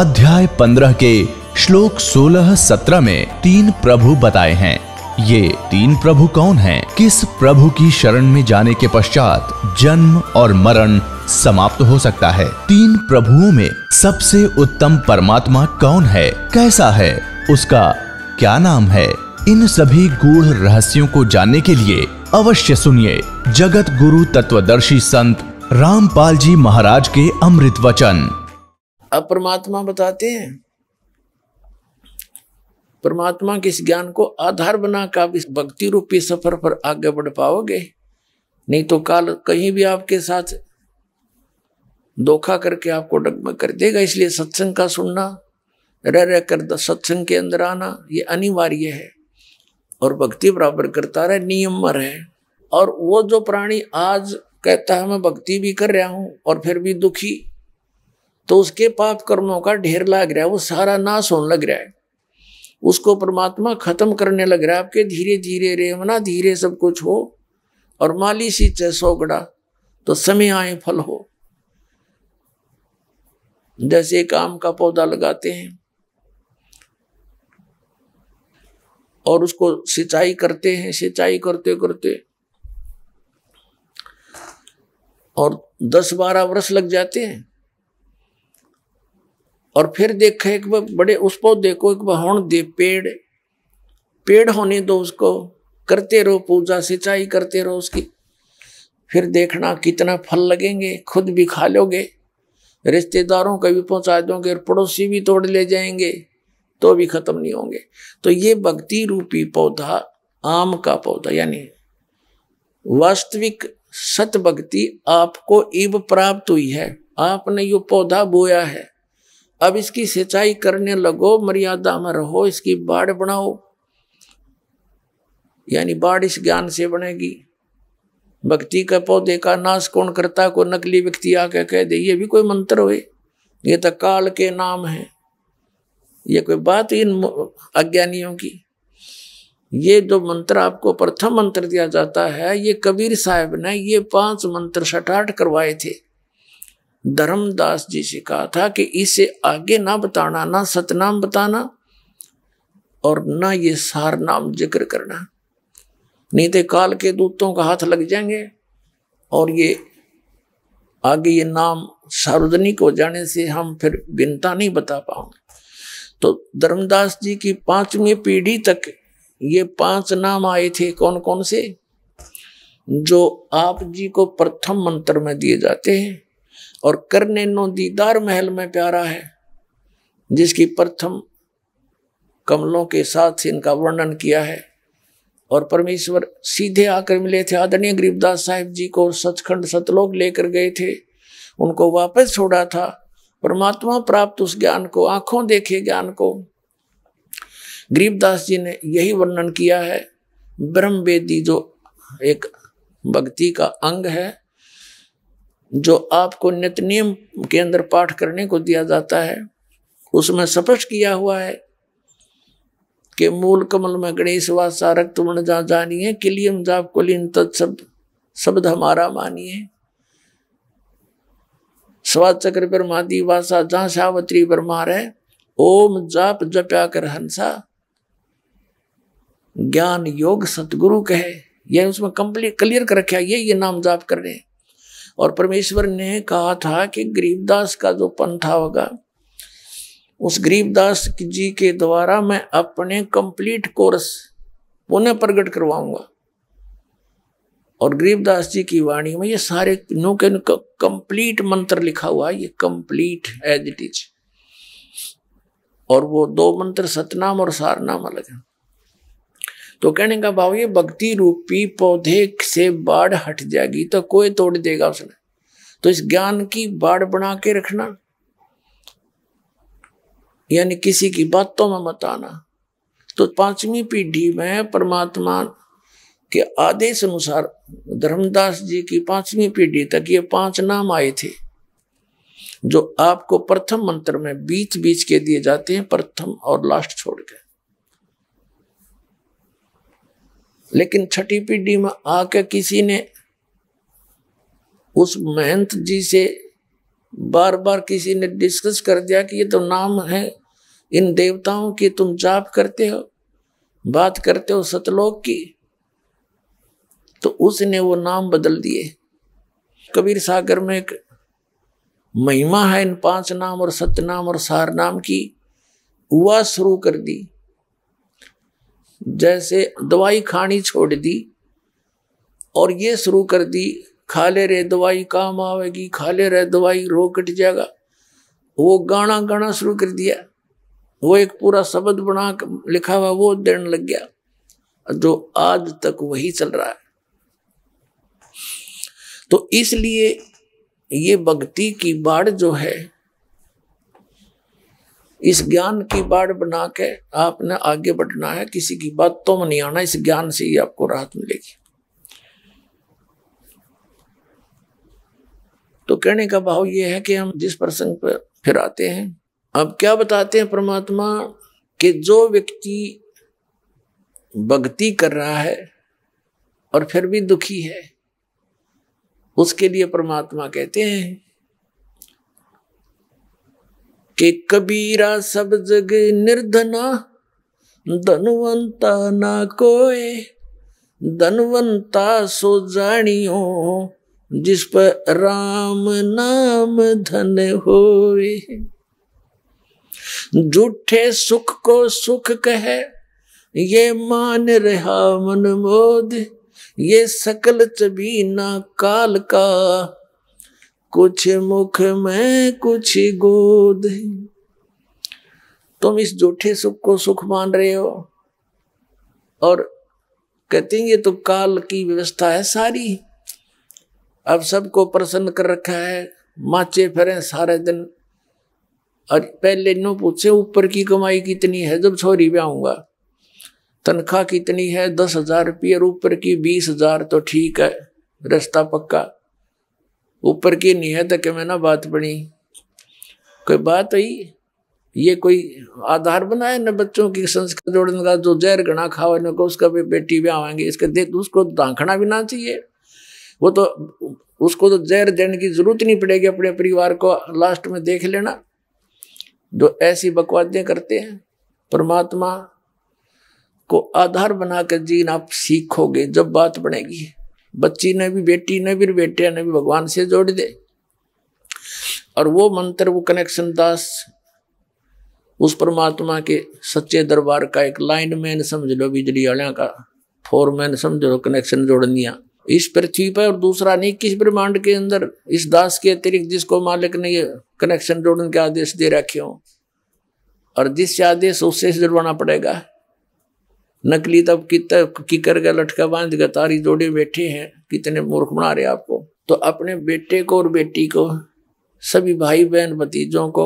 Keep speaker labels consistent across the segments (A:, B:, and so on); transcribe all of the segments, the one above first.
A: अध्याय पंद्रह के श्लोक सोलह सत्रह में तीन प्रभु बताए हैं ये तीन प्रभु कौन हैं? किस प्रभु की शरण में जाने के पश्चात जन्म और मरण समाप्त हो सकता है तीन प्रभुओं में सबसे उत्तम परमात्मा कौन है कैसा है उसका क्या नाम है इन सभी गूढ़ रहस्यों को जानने के लिए अवश्य सुनिए जगत गुरु तत्वदर्शी संत रामपाल जी महाराज के अमृत वचन अब परमात्मा बताते हैं परमात्मा के इस ज्ञान को आधार बना कर आप इस भक्ति रूपी सफर पर आगे बढ़ पाओगे नहीं तो काल कहीं भी आपके साथ धोखा करके आपको डगमग कर देगा इसलिए सत्संग का सुनना रह रह कर सत्संग के अंदर आना ये अनिवार्य है और भक्ति बराबर करता रहे नियमर है और वो जो प्राणी आज कहता है मैं भक्ति भी कर रहा हूं और फिर भी दुखी तो उसके पाप कर्मों का ढेर लग रहा है वो सारा नाश होने लग रहा है उसको परमात्मा खत्म करने लग रहा है आपके धीरे धीरे रेवना धीरे सब कुछ हो और माली सी चे तो समय आए फल हो जैसे एक आम का पौधा लगाते हैं और उसको सिंचाई करते हैं सिंचाई करते करते और दस बारह वर्ष लग जाते हैं और फिर देखे एक बड़े उस पौधे देखो एक हूँ दे पेड़ पेड़ होने दो उसको करते रहो पूजा सिंचाई करते रहो उसकी फिर देखना कितना फल लगेंगे खुद भी खा लोगे रिश्तेदारों को भी पहुंचा दोगे और पड़ोसी भी तोड़ ले जाएंगे तो भी खत्म नहीं होंगे तो ये भक्ति रूपी पौधा आम का पौधा यानी वास्तविक सत भक्ति आपको इब प्राप्त हुई है आपने यो पौधा बोया है अब इसकी सिंचाई करने लगो मर्यादा में रहो इसकी बाढ़ बनाओ यानी बाढ़ इस ज्ञान से बनेगी भक्ति के पौधे का नाश कौन करता को नकली व्यक्ति आके कह दे ये भी कोई मंत्र हो ये तो काल के नाम है ये कोई बात इन अज्ञानियों की ये जो मंत्र आपको प्रथम मंत्र दिया जाता है ये कबीर साहब ने ये पांच मंत्र सटाट करवाए थे धर्मदास जी से कहा था कि इसे आगे ना बताना ना सतनाम बताना और ना ये सार नाम जिक्र करना नहीं तो काल के दूतों का हाथ लग जाएंगे और ये आगे ये नाम सार्वजनिक हो जाने से हम फिर भिन्नता नहीं बता पाऊंगे तो धर्मदास जी की पांचवी पीढ़ी तक ये पांच नाम आए थे कौन कौन से जो आप जी को प्रथम मंत्र में दिए जाते हैं और करने नो दीदार महल में प्यारा है जिसकी प्रथम कमलों के साथ इनका वर्णन किया है और परमेश्वर सीधे आकर मिले थे आदरणीय गरीबदास साहिब जी को सचखंड सतलोक लेकर गए थे उनको वापस छोड़ा था परमात्मा प्राप्त उस ज्ञान को आंखों देखे ज्ञान को गरीबदास जी ने यही वर्णन किया है ब्रह्म वेदी जो एक भक्ति का अंग है जो आपको नित नियम के अंदर पाठ करने को दिया जाता है उसमें स्पष्ट किया हुआ है कि मूल कमल में गणेश वासा रक्त वर्ण जा जानिए किलियम जाप कुलीन तत् शब्द हमारा मानिए स्वाचक्र ब्रह्मादि वासा जहां सावत्री ब्रह्मा रहे ओम जाप जप्या कर हंसा ज्ञान योग सतगुरु कहे यह उसमें कंप्लीट क्लियर कर रखा ये ये नाम जाप कर रहे हैं और परमेश्वर ने कहा था कि गरीबदास का जो पंथा होगा उस गरीबदास जी के द्वारा मैं अपने कंप्लीट कोर्स पुनः प्रकट करवाऊंगा और गरीबदास जी की वाणी में ये सारे नो के कंप्लीट मंत्र लिखा हुआ ये कंप्लीट एज इट इज और वो दो मंत्र सतनाम और सारनाम अलग है तो कहने का भाव ये भक्ति रूपी पौधे से बाढ़ हट जाएगी तो कोई तोड़ देगा उसने तो इस ज्ञान की बाढ़ बना के रखना यानी किसी की बातों में मत आना तो पांचवी पीढ़ी में परमात्मा के आदेश अनुसार धर्मदास जी की पांचवी पीढ़ी तक ये पांच नाम आए थे जो आपको प्रथम मंत्र में बीच बीच के दिए जाते हैं प्रथम और लास्ट छोड़ के लेकिन छठी पीढ़ी में आके किसी ने उस महंत जी से बार बार किसी ने डिस्कस कर दिया कि ये तो नाम है इन देवताओं की तुम जाप करते हो बात करते हो सतलोक की तो उसने वो नाम बदल दिए कबीर सागर में एक महिमा है इन पांच नाम और सत्य नाम और सार नाम की वह शुरू कर दी जैसे दवाई खानी छोड़ दी और ये शुरू कर दी खा ले रे दवाई काम आवेगी खा ले रे दवाई रो कट जाएगा वो गाना गाना शुरू कर दिया वो एक पूरा शब्द बना लिखा हुआ वो देने लग गया जो आज तक वही चल रहा है तो इसलिए ये भक्ति की बाढ़ जो है इस ज्ञान की बाढ़ बना के आपने आगे बढ़ना है किसी की बात तो नहीं आना इस ज्ञान से ही आपको राहत मिलेगी तो कहने का भाव यह है कि हम जिस प्रसंग पर फिर आते हैं अब क्या बताते हैं परमात्मा कि जो व्यक्ति भक्ति कर रहा है और फिर भी दुखी है उसके लिए परमात्मा कहते हैं कि कबीरा सब जग निर्धना धनवंता ना कोय धनवंता सो जानियो जिस पर राम नाम धन होए झूठे सुख को सुख कहे ये मान रहा मन मोद ये सकल चबीना काल का कुछ मुख में कुछ गोद तुम इस झूठे सुख को सुख मान रहे हो और कहते हैं ये तो काल की व्यवस्था है सारी अब सबको प्रसन्न कर रखा है माचे फेरे सारे दिन और पहले नो पूछे ऊपर की कमाई कितनी है जब छोरी ब्याऊंगा तनख्वाह कितनी है दस हजार रुपये और ऊपर की बीस हजार तो ठीक है रास्ता पक्का ऊपर की नहीं तो के में ना बात बनी कोई बात आई ये कोई आधार बनाए ना बच्चों की संस्कार जोड़ने का जो जहर गणा खाओ इनको उसका भी बेटी भी आवाएंगे इसके देख उसको दाखना भी ना चाहिए वो तो उसको तो जहर देने की जरूरत नहीं पड़ेगी अपने परिवार को लास्ट में देख लेना जो ऐसी बकवादें करते हैं परमात्मा को आधार बनाकर जीना आप सीखोगे जब बात बनेगी बच्ची ने भी बेटी ने भी बेटे ने भी भगवान से जोड़ दे और वो मंत्र वो कनेक्शन दास उस परमात्मा के सच्चे दरबार का एक लाइन मैन समझ लो बिजली वाले का फोर मैन समझ लो कनेक्शन जोड़ दिया इस पृथ्वी पर और दूसरा नहीं किस ब्रह्मांड के अंदर इस दास के अतिरिक्त जिसको मालिक ने ये कनेक्शन जोड़ने के आदेश दे रखे हो और जिससे आदेश उससे जुड़वाना पड़ेगा नकली तब कितना किकर गया लटका बांध गया तारी जोड़े बैठे हैं कितने मूर्ख बना रहे आपको तो अपने बेटे को और बेटी को सभी भाई बहन भतीजों को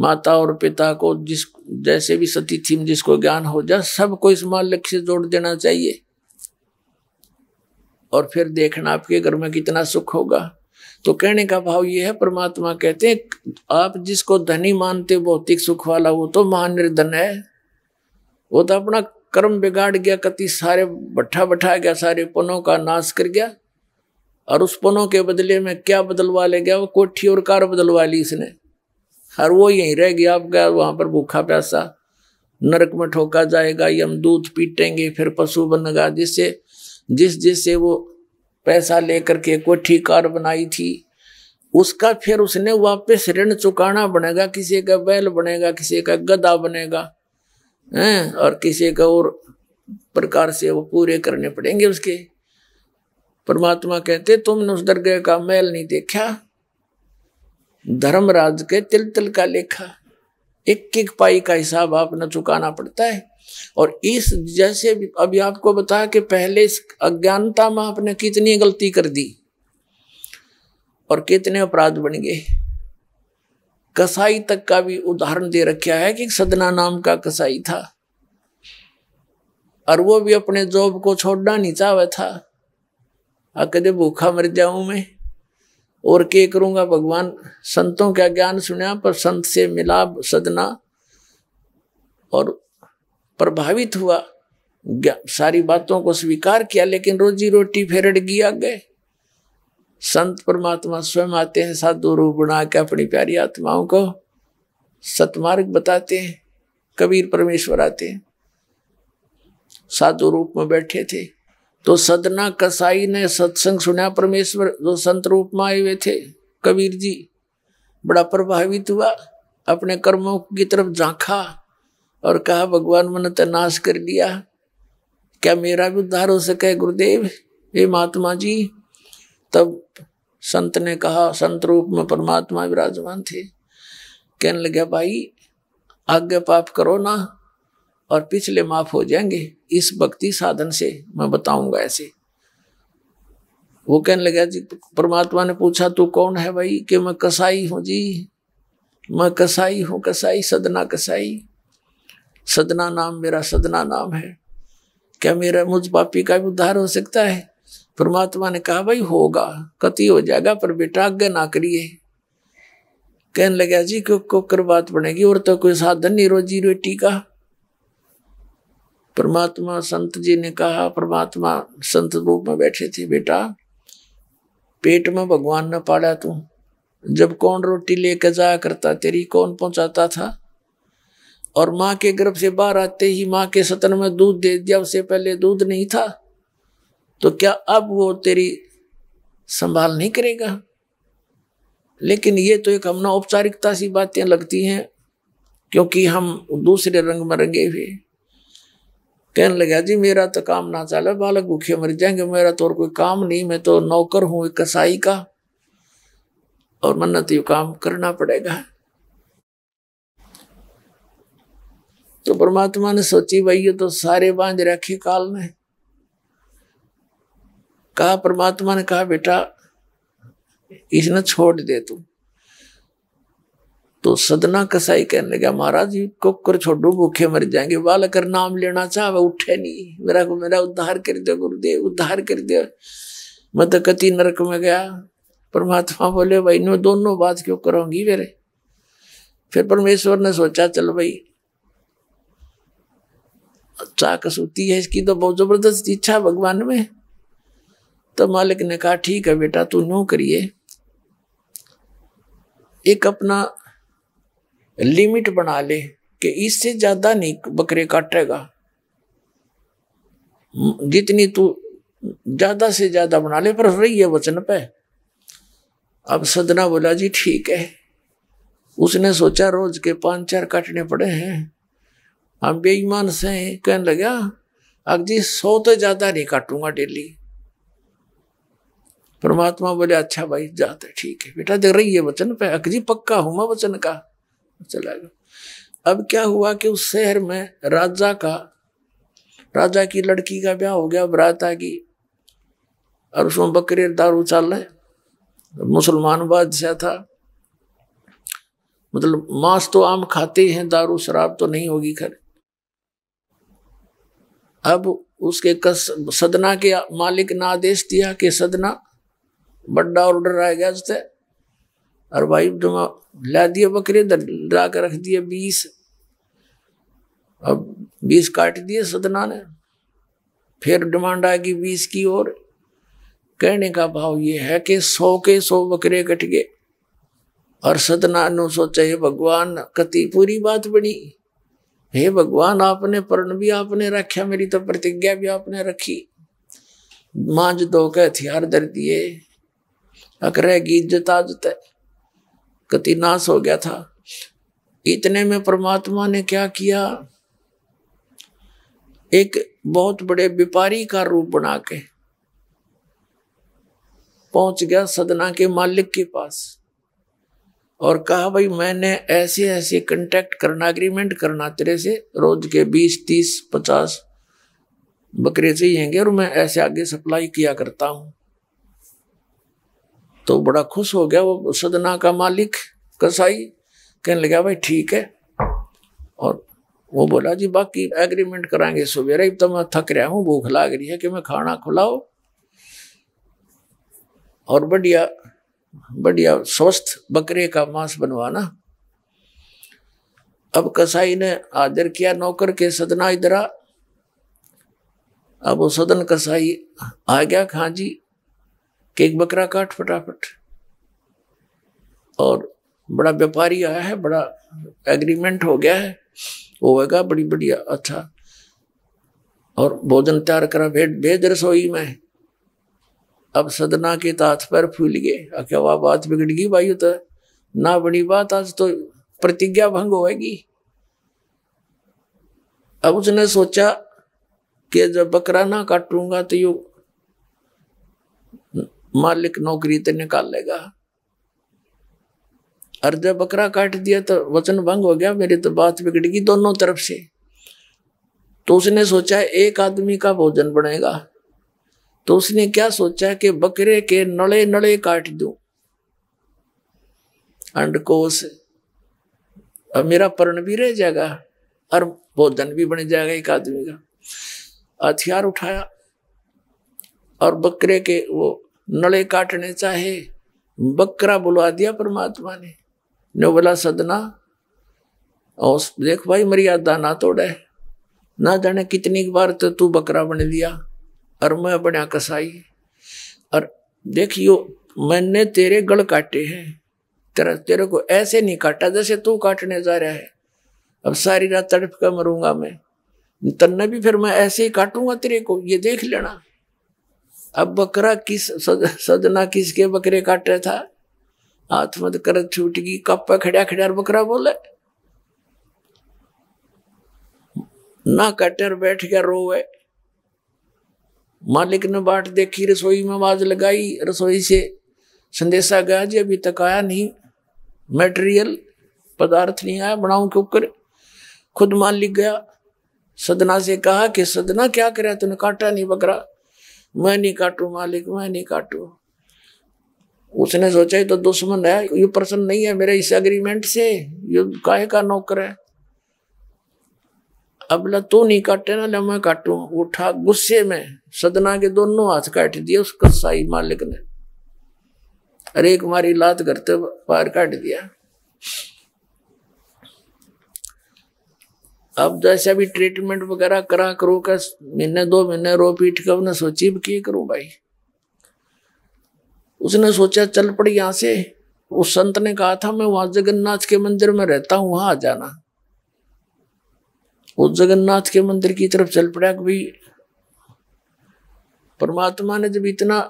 A: माता और पिता को जिस जैसे भी सती थी जिसको ज्ञान हो जाए सबको इस मालिक से जोड़ देना चाहिए और फिर देखना आपके घर में कितना सुख होगा तो कहने का भाव ये है परमात्मा कहते हैं आप जिसको धनी मानते भौतिक सुख वाला वो तो महान निर्धन है वो तो अपना कर्म बिगाड़ गया कति सारे भट्ठा बठा गया सारे पनों का नाश कर गया और उस पनों के बदले में क्या बदलवा ले गया वो कोठी और कार बदलवा ली इसने और वो यहीं रह गया आप गया वहां पर भूखा प्यासा नरक में ठोका जाएगा दूध पीटेंगे फिर पशु बनेगा जिससे जिस जिससे वो पैसा लेकर के कोठी कार बनाई थी उसका फिर उसने वापस ऋण चुकाना बनेगा किसी का बैल बनेगा किसी का गदा बनेगा हैं और किसी का और प्रकार से वो पूरे करने पड़ेंगे उसके परमात्मा कहते तुमने उस दरगाह का मैल नहीं देखा धर्मराज के तिल तिल का लेखा एक एक पाई का हिसाब आपने चुकाना पड़ता है और इस जैसे अभी आपको बताया कि पहले इस अज्ञानता में आपने कितनी गलती कर दी और कितने अपराध बन गए कसाई तक का भी उदाहरण दे रखा है कि सदना नाम का कसाई था और वो भी अपने जॉब को छोड़ना नहीं चाहे था आ कदे भूखा मर जाऊं मैं और के करूंगा भगवान संतों का ज्ञान सुना पर संत से मिला सदना और प्रभावित हुआ सारी बातों को स्वीकार किया लेकिन रोजी रोटी फेरड़ गया गए संत परमात्मा स्वयं आते हैं साधु रूप बना के अपनी प्यारी आत्माओं को सतमार्ग बताते हैं कबीर परमेश्वर आते हैं साधु रूप में बैठे थे तो सदना कसाई ने सत्संग सुना परमेश्वर जो संत रूप में आए हुए थे कबीर जी बड़ा प्रभावित हुआ अपने कर्मों की तरफ झांका और कहा भगवान मन तनाश तो नाश कर दिया क्या मेरा भी उद्धार हो सके गुरुदेव हे महात्मा जी तब संत ने कहा संत रूप में परमात्मा विराजमान थे कहने लगे भाई आज्ञा पाप करो ना और पिछले माफ हो जाएंगे इस भक्ति साधन से मैं बताऊंगा ऐसे वो कहने लगे जी परमात्मा ने पूछा तू कौन है भाई कि मैं कसाई हूं जी मैं कसाई हूं कसाई सदना कसाई सदना नाम मेरा सदना नाम है क्या मेरा मुझ पापी का भी उद्धार हो सकता है परमात्मा ने कहा भाई होगा कति हो जाएगा पर बेटा आगे ना करिए कहने लगे जी को, को करवात बनेगी और तो कोई साधन नहीं रोजी रोटी का परमात्मा संत जी ने कहा परमात्मा संत रूप में बैठे थे बेटा पेट में भगवान ने पाड़ा तू जब कौन रोटी लेकर जाया करता तेरी कौन पहुंचाता था और माँ के गर्भ से बाहर आते ही माँ के सतन में दूध दे दिया उससे पहले दूध नहीं था तो क्या अब वो तेरी संभाल नहीं करेगा लेकिन ये तो एक हमना औपचारिकता सी बातें लगती हैं क्योंकि हम दूसरे रंग में रंगे हुए कहने लगे जी मेरा तो काम ना चले बालक भूखे मर जाएंगे मेरा तो और कोई काम नहीं मैं तो नौकर हूं एक कसाई का और मन्नत ये काम करना पड़ेगा तो परमात्मा ने सोची भाई ये तो सारे बांझ रखे काल में कहा परमात्मा ने कहा बेटा इसने छोड़ दे तू तो सदना कसाई कहने गया महाराज जी कुकर छोड़ो भूखे मर जाएंगे बालकर नाम लेना चाह उठे नहीं मेरा को मेरा उद्धार कर दे गुरुदेव उद्धार कर दे मैं तो कति नरक में गया परमात्मा बोले भाई नो दोनों बात क्यों करोगी मेरे फिर परमेश्वर ने सोचा चलो भाई चाकसूती है इसकी तो बहुत जबरदस्त इच्छा भगवान में तो मालिक ने कहा ठीक है बेटा तू नो करिए एक अपना लिमिट बना ले कि इससे ज्यादा नहीं बकरे काटेगा जितनी तू ज्यादा से ज्यादा बना ले पर रही है वचन पे अब सदना बोला जी ठीक है उसने सोचा रोज के पांच चार काटने पड़े हैं हम बेईमान से कहने लगा अब जी सौ तो ज्यादा नहीं काटूंगा डेली परमात्मा बोले अच्छा भाई जाते ठीक है बेटा जग रही है वचन पे अकजी जी पक्का हूँ मैं वचन का चला गया अब क्या हुआ कि उस शहर में राजा का राजा की लड़की का ब्याह हो गया बरात आ गई और उसमें बकरे दारू चल रहे मुसलमान बादशाह था मतलब मांस तो आम खाते हैं दारू शराब तो नहीं होगी खैर अब उसके कस सदना के मालिक ने आदेश दिया कि सदना बड़ा ऑर्डर आ गया उससे और भाई तुम ला दिए बकरे ला के रख दिए बीस अब बीस काट दिए सदना ने फिर डिमांड आ गई बीस की और कहने का भाव ये है कि सौ के सौ बकरे कट गए और सतना ने सोचे हे भगवान कति पूरी बात बनी हे भगवान आपने प्रण भी आपने रखा मेरी तो प्रतिज्ञा भी आपने रखी मांझ दो के हथियार दर दिए अकर की इज्जत आजत है कति नाश हो गया था इतने में परमात्मा ने क्या किया एक बहुत बड़े व्यापारी का रूप बना के पहुंच गया सदना के मालिक के पास और कहा भाई मैंने ऐसे ऐसे कंटेक्ट करना एग्रीमेंट करना तेरे से रोज के बीस तीस पचास बकरे से हैंगे और मैं ऐसे आगे सप्लाई किया करता हूँ तो बड़ा खुश हो गया वो सदना का मालिक कसाई कहने लगा भाई ठीक है और वो बोला जी बाकी एग्रीमेंट कराएंगे सवेरे तो मैं थक रहा हूँ भूख लाग रही है कि मैं खाना खुलाओ और बढ़िया बढ़िया स्वस्थ बकरे का मांस बनवाना अब कसाई ने आदर किया नौकर के सदना इधरा अब वो सदन कसाई आ गया खां हाँ जी कि एक बकरा काट फटाफट और बड़ा व्यापारी आया है बड़ा एग्रीमेंट हो गया है होगा बड़ी बढ़िया अच्छा और भोजन तैयार करा भेद भेद रसोई में अब सदना के तात पर फूल गए क्या बात बिगड़ गई भाई तो ना बड़ी बात आज तो प्रतिज्ञा भंग होगी अब उसने सोचा कि जब बकरा ना काटूंगा तो यू मालिक नौकरी तो निकाल लेगा और जब बकरा काट दिया तो वचन भंग हो गया मेरी तो बात गई दोनों तरफ से तो उसने सोचा एक आदमी का भोजन बनेगा तो उसने क्या सोचा कि बकरे के नड़े नड़े काट दू अंडकोश अब मेरा परण भी रह जाएगा और भोजन भी बन जाएगा एक आदमी का हथियार उठाया और बकरे के वो नले काटने चाहे बकरा बुलवा दिया परमात्मा ने ने बोला सदना और देख भाई मर्यादा ना तोड़े ना जाने कितनी बार तो तू बकरा बन दिया और मैं बना कसाई और देखियो मैंने तेरे गल काटे हैं तेरा तेरे को ऐसे नहीं काटा जैसे तू काटने जा रहा है अब सारी रात तड़प कर मरूंगा मैं तन्ने भी फिर मैं ऐसे ही काटूंगा तेरे को ये देख लेना अब बकरा किस सद, सदना किसके बकरे काटे था हाथ मत कर छूट गई कप पे खड़ा खड़ा बकरा बोले ना कटर बैठ गया रोवे मालिक ने बाट देखी रसोई में आवाज लगाई रसोई से संदेशा गया जी अभी तक आया नहीं मटेरियल पदार्थ नहीं आया बनाऊ क्यों कर खुद मालिक गया सदना से कहा कि सदना क्या करे तूने काटा नहीं बकरा मैं नहीं काटू मालिक मैं नहीं काटू उसने सोचा ये तो दुश्मन है ये पर्सन नहीं है मेरे इस एग्रीमेंट से ये काहे का नौकर है अब ला तू नहीं काटे ना ले मैं काटू उठा गुस्से में सदना के दोनों हाथ काट दिए उस कसाई मालिक ने अरे एक मारी लात करते पार काट दिया अब जैसे भी ट्रीटमेंट वगैरह करा करो का महीने दो महीने रो पीट कर उन्हें सोची की करो भाई उसने सोचा चल पड़ी यहां से उस संत ने कहा था मैं वहां जगन्नाथ के मंदिर में रहता हूं वहां आ जाना उस जगन्नाथ के मंदिर की तरफ चल पड़ा कभी परमात्मा ने जब इतना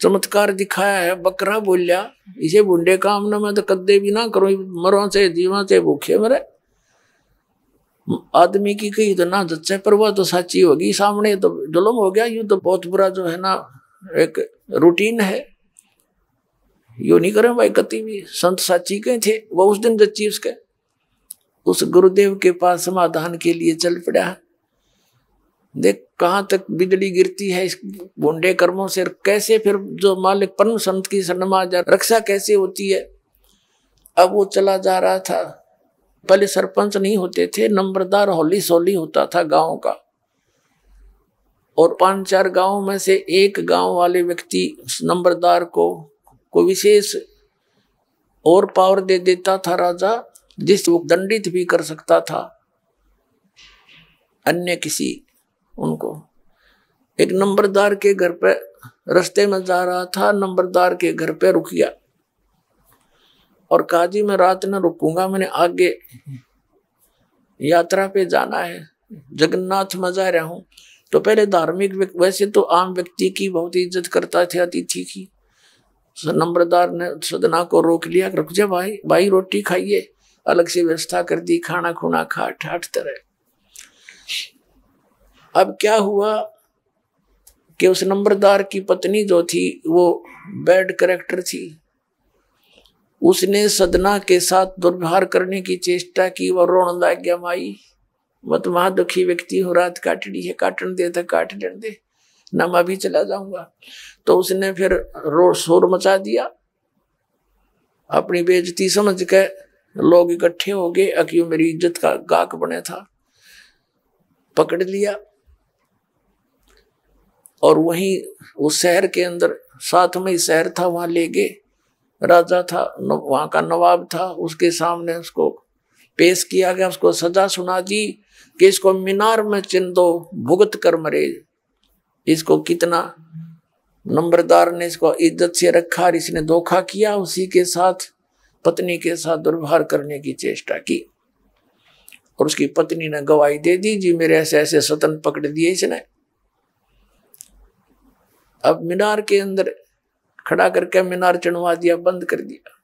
A: चमत्कार दिखाया है बकरा बोलिया इसे बुंडे काम ना मैं तो कद्दे भी ना करूं मरो से जीवा से भूखे मरे आदमी की कही तो ना जच्चे पर वह तो सच्ची होगी सामने तो जुलम हो गया यूं तो बहुत बुरा जो है ना एक रूटीन है यो नहीं करें भाई कति भी संत साची के थे वह उस दिन जच्ची उसके उस गुरुदेव के पास समाधान के लिए चल पड़ा देख कहाँ तक बिजली गिरती है इस बोंडे कर्मों से कैसे फिर जो मालिक परम संत की सन्मा रक्षा कैसे होती है अब वो चला जा रहा था पहले सरपंच नहीं होते थे नंबरदार होली सोली होता था गांव का और पांच चार गांव में से एक गांव वाले व्यक्ति उस नंबरदार को को विशेष और पावर दे देता था राजा जिस वो दंडित भी कर सकता था अन्य किसी उनको एक नंबरदार के घर पे रास्ते में जा रहा था नंबरदार के घर पे रुक गया और काजी में रात न रुकूंगा मैंने आगे यात्रा पे जाना है जगन्नाथ मजा रहा हूं तो पहले धार्मिक वैसे तो आम व्यक्ति की बहुत इज्जत करता थे अतिथि की नंबरदार ने सदना को रोक लिया रुक जा भाई भाई रोटी खाइए अलग से व्यवस्था कर दी खाना खुना खा ठाठ तरह अब क्या हुआ कि उस नंबरदार की पत्नी जो थी वो बैड करेक्टर थी उसने सदना के साथ दुर्व्यवहार करने की चेष्टा की वह रोण गया माई मत महा दुखी व्यक्ति हो रात काटड़ी है काटन दे था तो काट लेने दे न मैं भी चला जाऊंगा तो उसने फिर रो शोर मचा दिया अपनी बेजती समझ के लोग इकट्ठे हो गए अकी मेरी इज्जत का गाक बने था पकड़ लिया और वहीं उस शहर के अंदर साथ में शहर था वहां ले गए राजा था वहां का नवाब था उसके सामने उसको पेश किया गया उसको सजा सुना दी कि इसको मीनार में चिन दो भुगत कर मरे इसको कितना नंबरदार ने इसको इज्जत से रखा और इसने धोखा किया उसी के साथ पत्नी के साथ दुर्व्यवहार करने की चेष्टा की और उसकी पत्नी ने गवाही दे दी जी मेरे ऐसे ऐसे सतन पकड़ दिए इसने अब मीनार के अंदर खड़ा करके मीनार चढ़वा दिया बंद कर दिया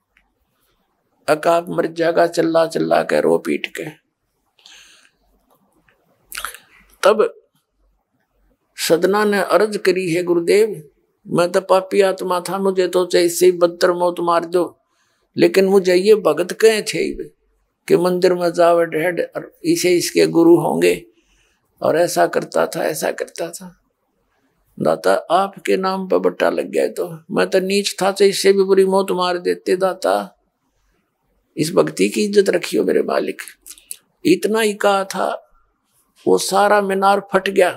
A: अकाप मर जागा चल्ला चल्ला के रो पीट के तब सदना ने अर्ज करी है गुरुदेव मैं तो पापी आत्मा था मुझे तो जैसे बदतर मौत मार दो लेकिन मुझे ये भगत कहे थे कि मंदिर में जावे ढेड और इसे इसके गुरु होंगे और ऐसा करता था ऐसा करता था दाता आपके नाम पर बट्टा लग गया तो मैं तो नीच था तो इससे भी बुरी मौत मार देते दाता इस भक्ति की इज्जत रखियो मेरे मालिक इतना ही कहा था वो सारा मीनार फट गया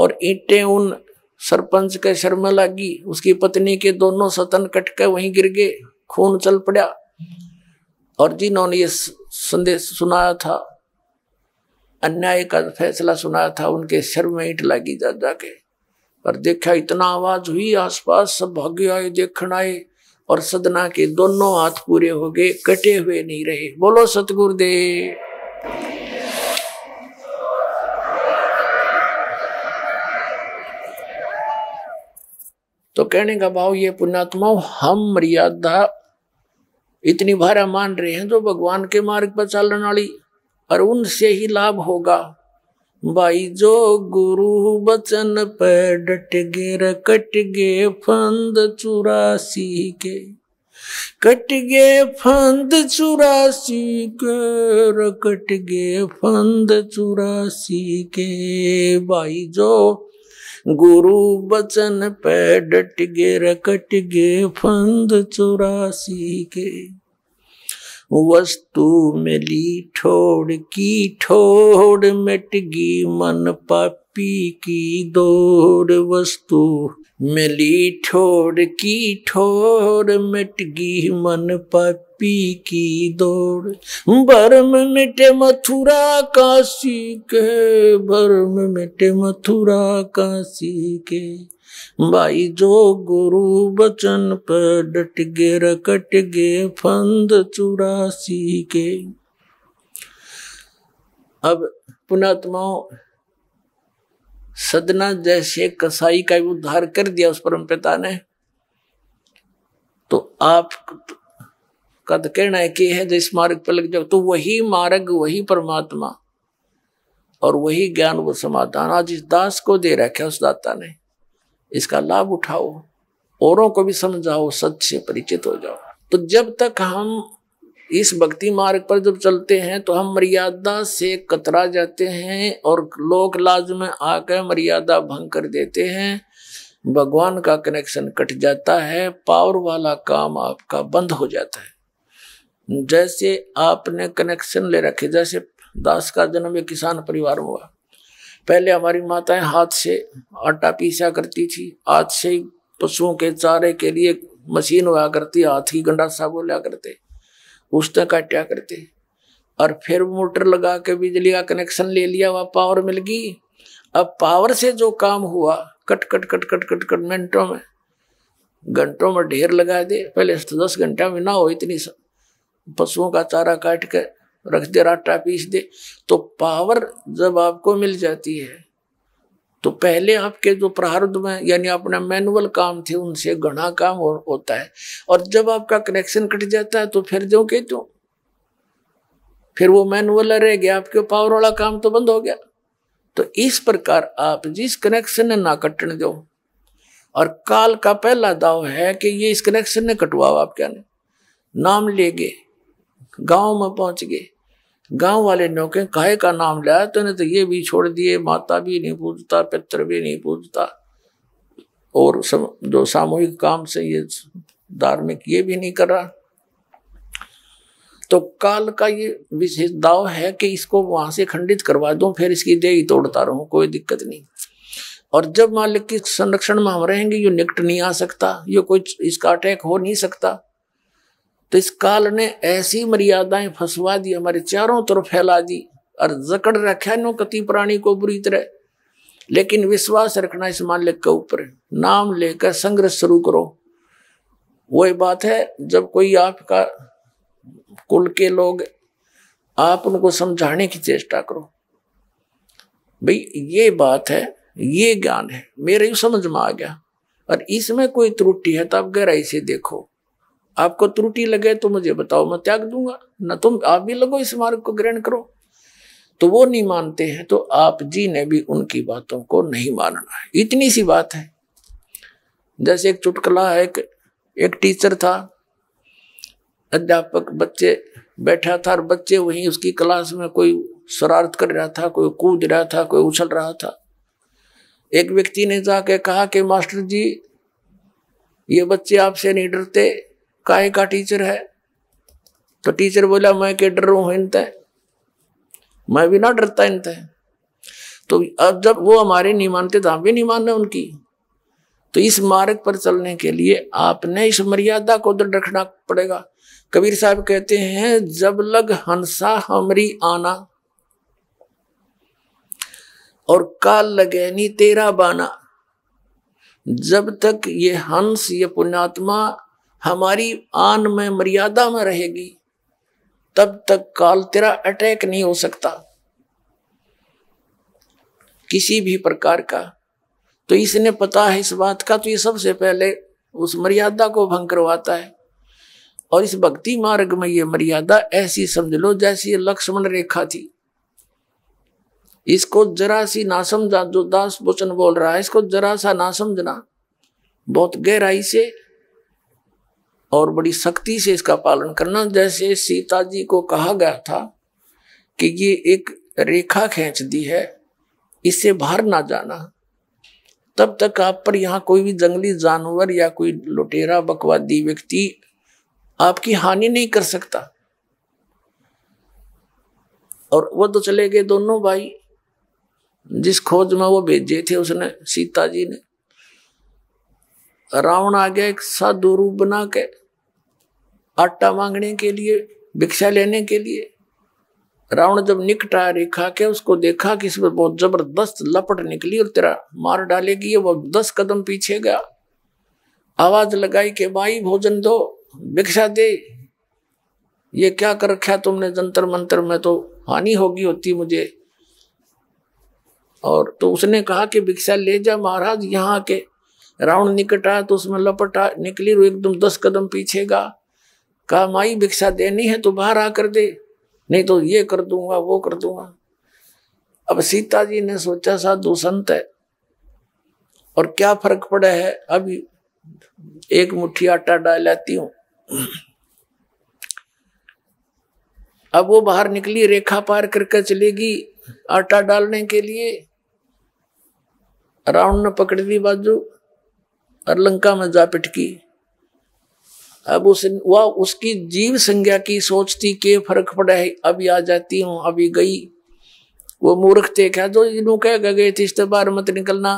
A: और ईंटें उन सरपंच के सर में लगी उसकी पत्नी के दोनों सतन कटके वहीं गिर गए खून चल पड़ा और जिन्होंने ये संदेश सुनाया था અનાય કન ફેસલા સુના થા ઉનકે શિર મેં ઈટ લાગી જાદા કે પર દેખા ઇતના આવાજ હુઈ આસપાસ સબ ભાગ્ય દેખનાય ઓર સદના કે દોનો હાથ પૂરે હોગે कटे हुए નહીં રહે બોલો સદ્ગુરુ દે તો કહેને કા બાઉ યે પુનાત્મા હમ મરિયાદા ઇતની ભરા માન રહે હે જો ભગવાન કે માર્ગ પર ચાલન વાલી और उनसे ही लाभ होगा भाई जो गुरु बचन पे डट गे रट गे फंद चुरासी के कट गे फंद चुरासी के रकट गे फंद चुरासी के भाई जो गुरु बचन पे डट गे रकट गे फंद चुरासी के वस्तु मिली ठोड़ की ठोड़ मिटगी मन पापी की दौड़ वस्तु मिली ठोड़ की ठोर मिटगी मन पापी की दौड़ भरम मिटे मथुरा काशी के भरम मिटे मथुरा काशी के भाई जो गुरु बचन पर डट गे रकट गे फंद चुरासी के अब पुणात्माओं सदना जैसे कसाई का उद्धार कर दिया उस परम पिता ने तो आप का तो कहना है कि है जो इस मार्ग पर लग जाओ तो वही मार्ग वही परमात्मा और वही ज्ञान वो समाधान आज इस दास को दे रखा उस दाता ने इसका लाभ उठाओ औरों को भी समझाओ सच से परिचित हो जाओ तो जब तक हम इस भक्ति मार्ग पर जब चलते हैं तो हम मर्यादा से कतरा जाते हैं और लोक लाज में आकर मर्यादा भंग कर देते हैं भगवान का कनेक्शन कट जाता है पावर वाला काम आपका बंद हो जाता है जैसे आपने कनेक्शन ले रखे जैसे दास का जन्म एक किसान परिवार हुआ पहले हमारी माताएं हाथ से आटा पीसा करती थी हाथ से ही पशुओं के चारे के लिए मशीन हुआ करती हाथ ही गंडा सा बोलिया करते उसने काटा करते और फिर मोटर लगा के बिजली का कनेक्शन ले लिया वहाँ पावर मिल गई अब पावर से जो काम हुआ cut cut cut cut cut cut मिनटों में घंटों में ढेर लगा दे पहले तो दस घंटा में ना हो इतनी पशुओं का चारा काट कर रख दे राटा पीस दे तो पावर जब आपको मिल जाती है तो पहले आपके जो प्रारब्ध में यानी अपना मैनुअल काम थे उनसे घना काम हो, होता है और जब आपका कनेक्शन कट जाता है तो फिर जो के तो फिर वो मैनुअल रह गया आपके पावर वाला काम तो बंद हो गया तो इस प्रकार आप जिस कनेक्शन ने ना कटने दो और काल का पहला दाव है कि ये इस कनेक्शन ने कटवाओ आप क्या नाम ले गए गांव में पहुंच गए गांव वाले नौके काहे का नाम लिया तूने तो ये भी छोड़ दिए माता भी नहीं पूजता पितर भी नहीं पूजता और सब जो सामूहिक काम से ये धार्मिक ये भी नहीं कर रहा तो काल का ये विशेष दाव है कि इसको वहां से खंडित करवा दो फिर इसकी देही तोड़ता रहो कोई दिक्कत नहीं और जब मालिक के संरक्षण में हम रहेंगे ये निकट नहीं आ सकता ये कोई इसका अटैक हो नहीं सकता तो इस काल ने ऐसी मर्यादाएं फंसवा दी हमारे चारों तरफ फैला दी और जकड़ रखा नो कति प्राणी को बुरी तरह लेकिन विश्वास रखना इस मालिक के ऊपर नाम लेकर संघर्ष शुरू करो वही बात है जब कोई आपका कुल के लोग आप उनको समझाने की चेष्टा करो भाई ये बात है ये ज्ञान है मेरे समझ में आ गया और इसमें कोई त्रुटि है तो आप गहराई से देखो आपको त्रुटि लगे तो मुझे बताओ मैं त्याग दूंगा ना तुम आप भी लगो इस मार्ग को ग्रहण करो तो वो नहीं मानते हैं तो आप जी ने भी उनकी बातों को नहीं मानना है इतनी सी बात है जैसे एक चुटकला है एक, एक टीचर था अध्यापक बच्चे बैठा था और बच्चे वहीं उसकी क्लास में कोई शरारत कर रहा था कोई कूद रहा था कोई उछल रहा था एक व्यक्ति ने जाके कहा कि मास्टर जी ये बच्चे आपसे नहीं डरते काय का टीचर है तो टीचर बोला मैं के डर हूं इनते मैं भी ना डरता इनते तो अब जब वो हमारे नहीं मानते तो हम भी नहीं मानना उनकी तो इस मार्ग पर चलने के लिए आपने इस मर्यादा को दृढ़ रखना पड़ेगा कबीर साहब कहते हैं जब लग हंसा हमरी आना और काल नी तेरा बाना जब तक ये हंस ये पुण्यात्मा हमारी आन में मर्यादा में रहेगी तब तक काल तेरा अटैक नहीं हो सकता किसी भी प्रकार का तो इसने पता है इस बात का तो ये सबसे पहले उस मर्यादा को भंग करवाता है और इस भक्ति मार्ग में ये मर्यादा ऐसी समझ लो जैसी लक्ष्मण रेखा थी इसको जरा सी ना समझा जो दास बोचन बोल रहा है इसको जरा सा ना समझना बहुत गहराई से और बड़ी सख्ती से इसका पालन करना जैसे सीता जी को कहा गया था कि ये एक रेखा खींच दी है इससे बाहर ना जाना तब तक आप पर यहाँ कोई भी जंगली जानवर या कोई लुटेरा बकवादी व्यक्ति आपकी हानि नहीं कर सकता और वो तो चले गए दोनों भाई जिस खोज में वो भेजे थे उसने सीता जी ने रावण आ गया एक रूप बना के आटा मांगने के लिए भिक्षा लेने के लिए रावण जब निकट निकटा रेखा के उसको देखा कि इसमें बहुत जबरदस्त लपट निकली और तेरा मार डालेगी वो दस कदम पीछे गया आवाज लगाई के भाई भोजन दो भिक्षा दे ये क्या कर रखा तुमने जंतर मंतर में तो हानि होगी होती मुझे और तो उसने कहा कि भिक्षा ले जा महाराज यहाँ के रावण निकट आया तो उसमें लपटा निकली रू एकदम दस कदम पीछे गा कहा माई भिक्षा देनी है तो बाहर आकर दे नहीं तो ये कर दूंगा वो कर दूंगा अब सीता जी ने सोचा साधु संत है और क्या फर्क पड़ा है अभी एक मुट्ठी आटा डाल लेती हूं अब वो बाहर निकली रेखा पार करके चलेगी आटा डालने के लिए रावण ने पकड़ दी बाजू और लंका में जा पिटकी अब उस वह उसकी जीव संज्ञा की सोच थी के फर्क पड़ा है अभी आ जाती हूँ अभी गई वो मूर्ख थे क्या जो इनू कह गए थे इस बार मत निकलना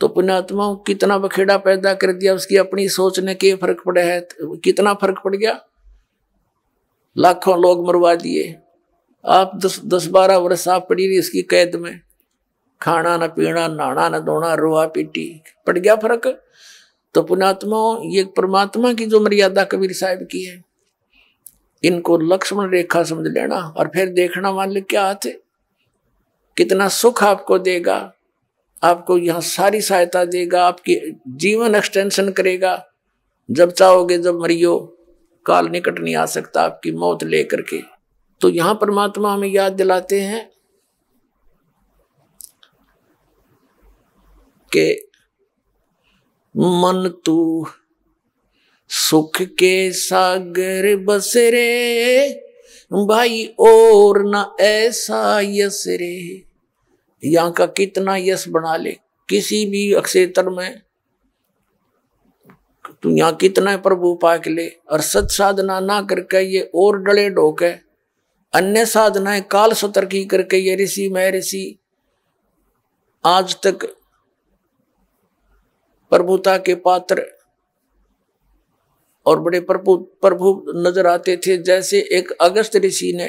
A: तो पुण्यात्मा कितना बखेड़ा पैदा कर दिया उसकी अपनी सोच ने के फर्क पड़ा है तो कितना फर्क पड़ गया लाखों लोग मरवा दिए आप दस दस बारह वर्ष आप पड़ी रही इसकी कैद में खाना ना पीना नहाना ना धोना रोआ पीटी पड़ गया फर्क तो पुणात्मा ये परमात्मा की जो मर्यादा कबीर साहब की है इनको लक्ष्मण रेखा समझ लेना और फिर देखना मालिक क्या हाथ कितना सुख आपको देगा आपको यहाँ सारी सहायता देगा आपकी जीवन एक्सटेंशन करेगा जब चाहोगे जब मरियो काल निकट नहीं आ सकता आपकी मौत लेकर के तो यहाँ परमात्मा हमें याद दिलाते हैं के मन तू सुख के सागर बसरे भाई और न ऐसा यस रे यहां का कितना यस बना ले किसी भी अक्षेत्र में तू यहां कितना है प्रभु पाक ले और सत साधना ना करके ये और डले ढोक है अन्य साधनाएं काल सतर्की करके ये ऋषि मैं ऋषि आज तक प्रभुता के पात्र और बड़े प्रभु प्रभु नजर आते थे जैसे एक अगस्त ऋषि ने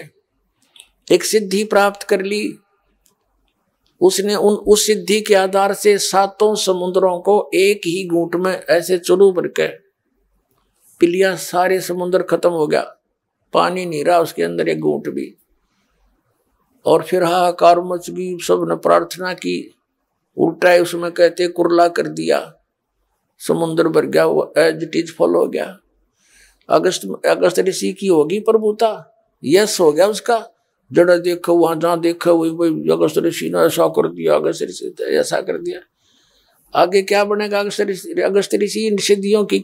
A: एक सिद्धि प्राप्त कर ली उसने उन उस सिद्धि के आधार से सातों समुद्रों को एक ही घूट में ऐसे चुरू भर के पिलिया सारे समुद्र खत्म हो गया पानी नहीं रहा उसके अंदर एक घूट भी और फिर हाहाकार मच गई सब ने प्रार्थना की उल्टा उसमें कहते कुरला कर दिया समुद्र भर गया वो एज इट इज फॉल हो गया अगस्त अगस्त ऋषि की होगी प्रभुता यस हो गया उसका जड़ा देखो वहां जहां देखो वही अगस्त ऋषि ने ऐसा कर दिया अगस्त ऋषि ऐसा कर दिया आगे क्या बनेगा अगस्त ऋषि अगस्त ऋषि इन सिद्धियों की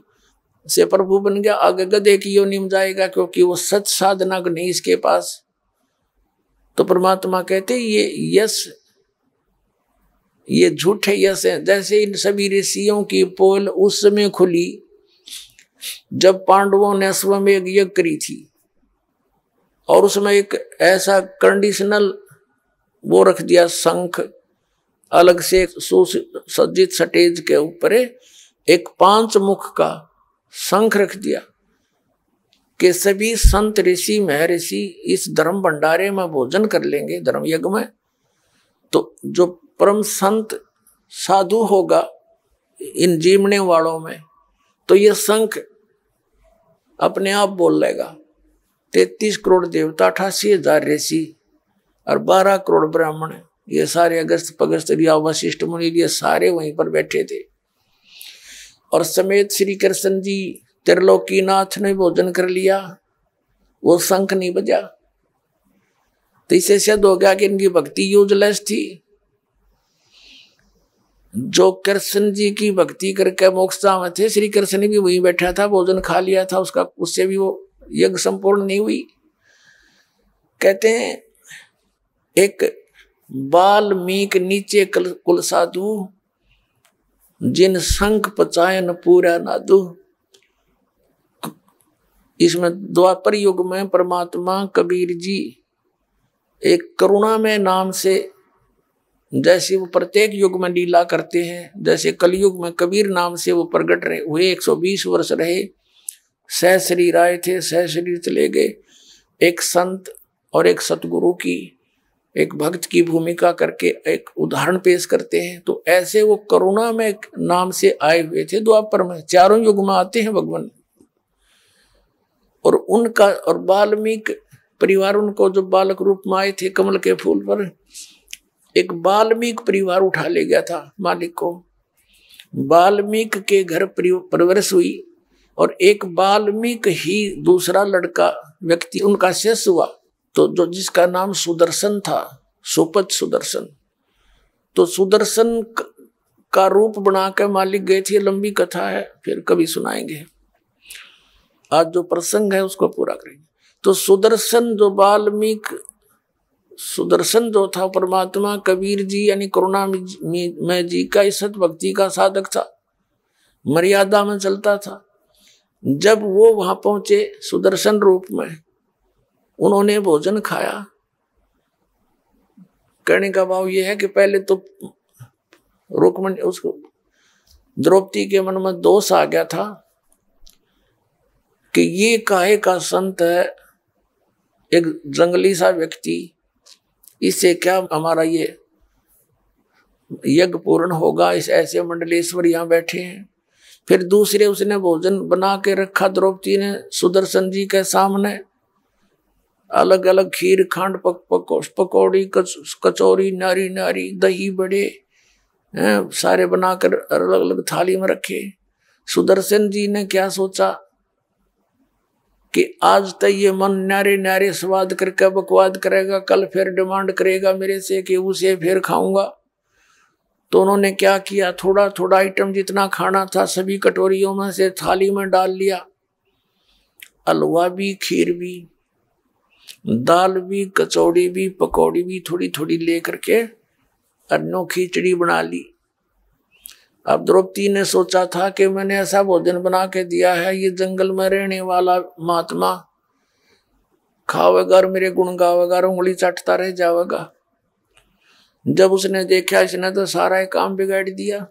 A: से प्रभु बन गया आगे गदे की योनि में जाएगा क्योंकि वो सच साधना नहीं इसके पास तो परमात्मा कहते ये यस ये झूठे है जैसे इन सभी ऋषियों की पोल उस समय खुली जब पांडवों ने स्वमेघ यज्ञ करी थी और उसमें एक ऐसा कंडीशनल वो रख दिया शंख अलग से सुसज्जित सटेज के ऊपर एक पांच मुख का शंख रख दिया कि सभी संत ऋषि मह ऋषि इस धर्म भंडारे में भोजन कर लेंगे धर्म यज्ञ में तो जो परम संत साधु होगा इन जीवने वालों में तो ये संख अपने आप बोल लेगा तैतीस करोड़ देवता अठासी हजार ऋषि और बारह करोड़ ब्राह्मण ये सारे अगस्त पगस्त रिया वशिष्ठ मुनि ये सारे वहीं पर बैठे थे और समेत श्री कृष्ण जी त्रिलोकीनाथ ने भोजन कर लिया वो संख नहीं बजा तो इसे सिद्ध हो गया कि इनकी भक्ति यूजलेस थी जो कृष्ण जी की भक्ति करके मोक्षता में थे श्री कृष्ण भी वहीं बैठा था भोजन खा लिया था उसका उससे भी वो यज्ञ संपूर्ण नहीं हुई कहते हैं एक बाल्मीक नीचे कुल साधु जिन संख पचायन पूरा नादु इसमें द्वापर युग में परमात्मा कबीर जी एक करुणा में नाम से जैसे वो प्रत्येक युग में लीला करते हैं जैसे कलयुग में कबीर नाम से वो प्रगट रहे हुए 120 वर्ष रहे सह शरीर आए थे सह शरीर चले गए एक संत और एक सतगुरु की एक भक्त की भूमिका करके एक उदाहरण पेश करते हैं तो ऐसे वो करुणा में नाम से आए हुए थे द्वापर में चारों युग में आते हैं भगवान और उनका और बाल्मीक परिवार उनको जो बालक रूप में आए थे कमल के फूल पर एक बाल्मीक परिवार उठा ले गया था मालिक को बाल्मीक के घर परवरिश हुई और एक बाल्मीक ही दूसरा लड़का व्यक्ति उनका शेष हुआ तो जो जिसका नाम सुदर्शन था सुपत सुदर्शन तो सुदर्शन का रूप बना के मालिक गए थे लंबी कथा है फिर कभी सुनाएंगे आज जो प्रसंग है उसको पूरा करेंगे तो सुदर्शन जो बाल्मीक सुदर्शन जो था परमात्मा कबीर जी यानी करुणा में जी का इस भक्ति का साधक था मर्यादा में चलता था जब वो वहां पहुंचे सुदर्शन रूप में उन्होंने भोजन खाया कहने का भाव यह है कि पहले तो रुकमण उसको द्रौपदी के मन में दोष आ गया था कि ये काहे का संत है एक जंगली सा व्यक्ति इससे क्या हमारा ये यज्ञ पूर्ण होगा इस ऐसे मंडलेश्वर यहाँ बैठे हैं फिर दूसरे उसने भोजन बना के रखा द्रौपदी ने सुदर्शन जी के सामने अलग अलग खीर खांड पक पको पकौड़ी कच, कचौरी नारी नारी दही बड़े सारे बनाकर अलग अलग थाली में रखे सुदर्शन जी ने क्या सोचा कि आज तो ये मन नारे नारे स्वाद करके बकवाद करेगा कल फिर डिमांड करेगा मेरे से कि उसे फिर खाऊंगा तो उन्होंने क्या किया थोड़ा थोड़ा आइटम जितना खाना था सभी कटोरियों में से थाली में डाल लिया हलवा भी खीर भी दाल भी कचौड़ी भी पकौड़ी भी थोड़ी थोड़ी ले करके अन्नों खिचड़ी बना ली अब द्रौपदी ने सोचा था कि मैंने ऐसा भोजन बना के दिया है ये जंगल में रहने वाला महात्मा खावेगा और मेरे गुण गावेगा और उंगली चटता रह जावेगा जब उसने देखा इसने तो सारा एक काम बिगाड़ दिया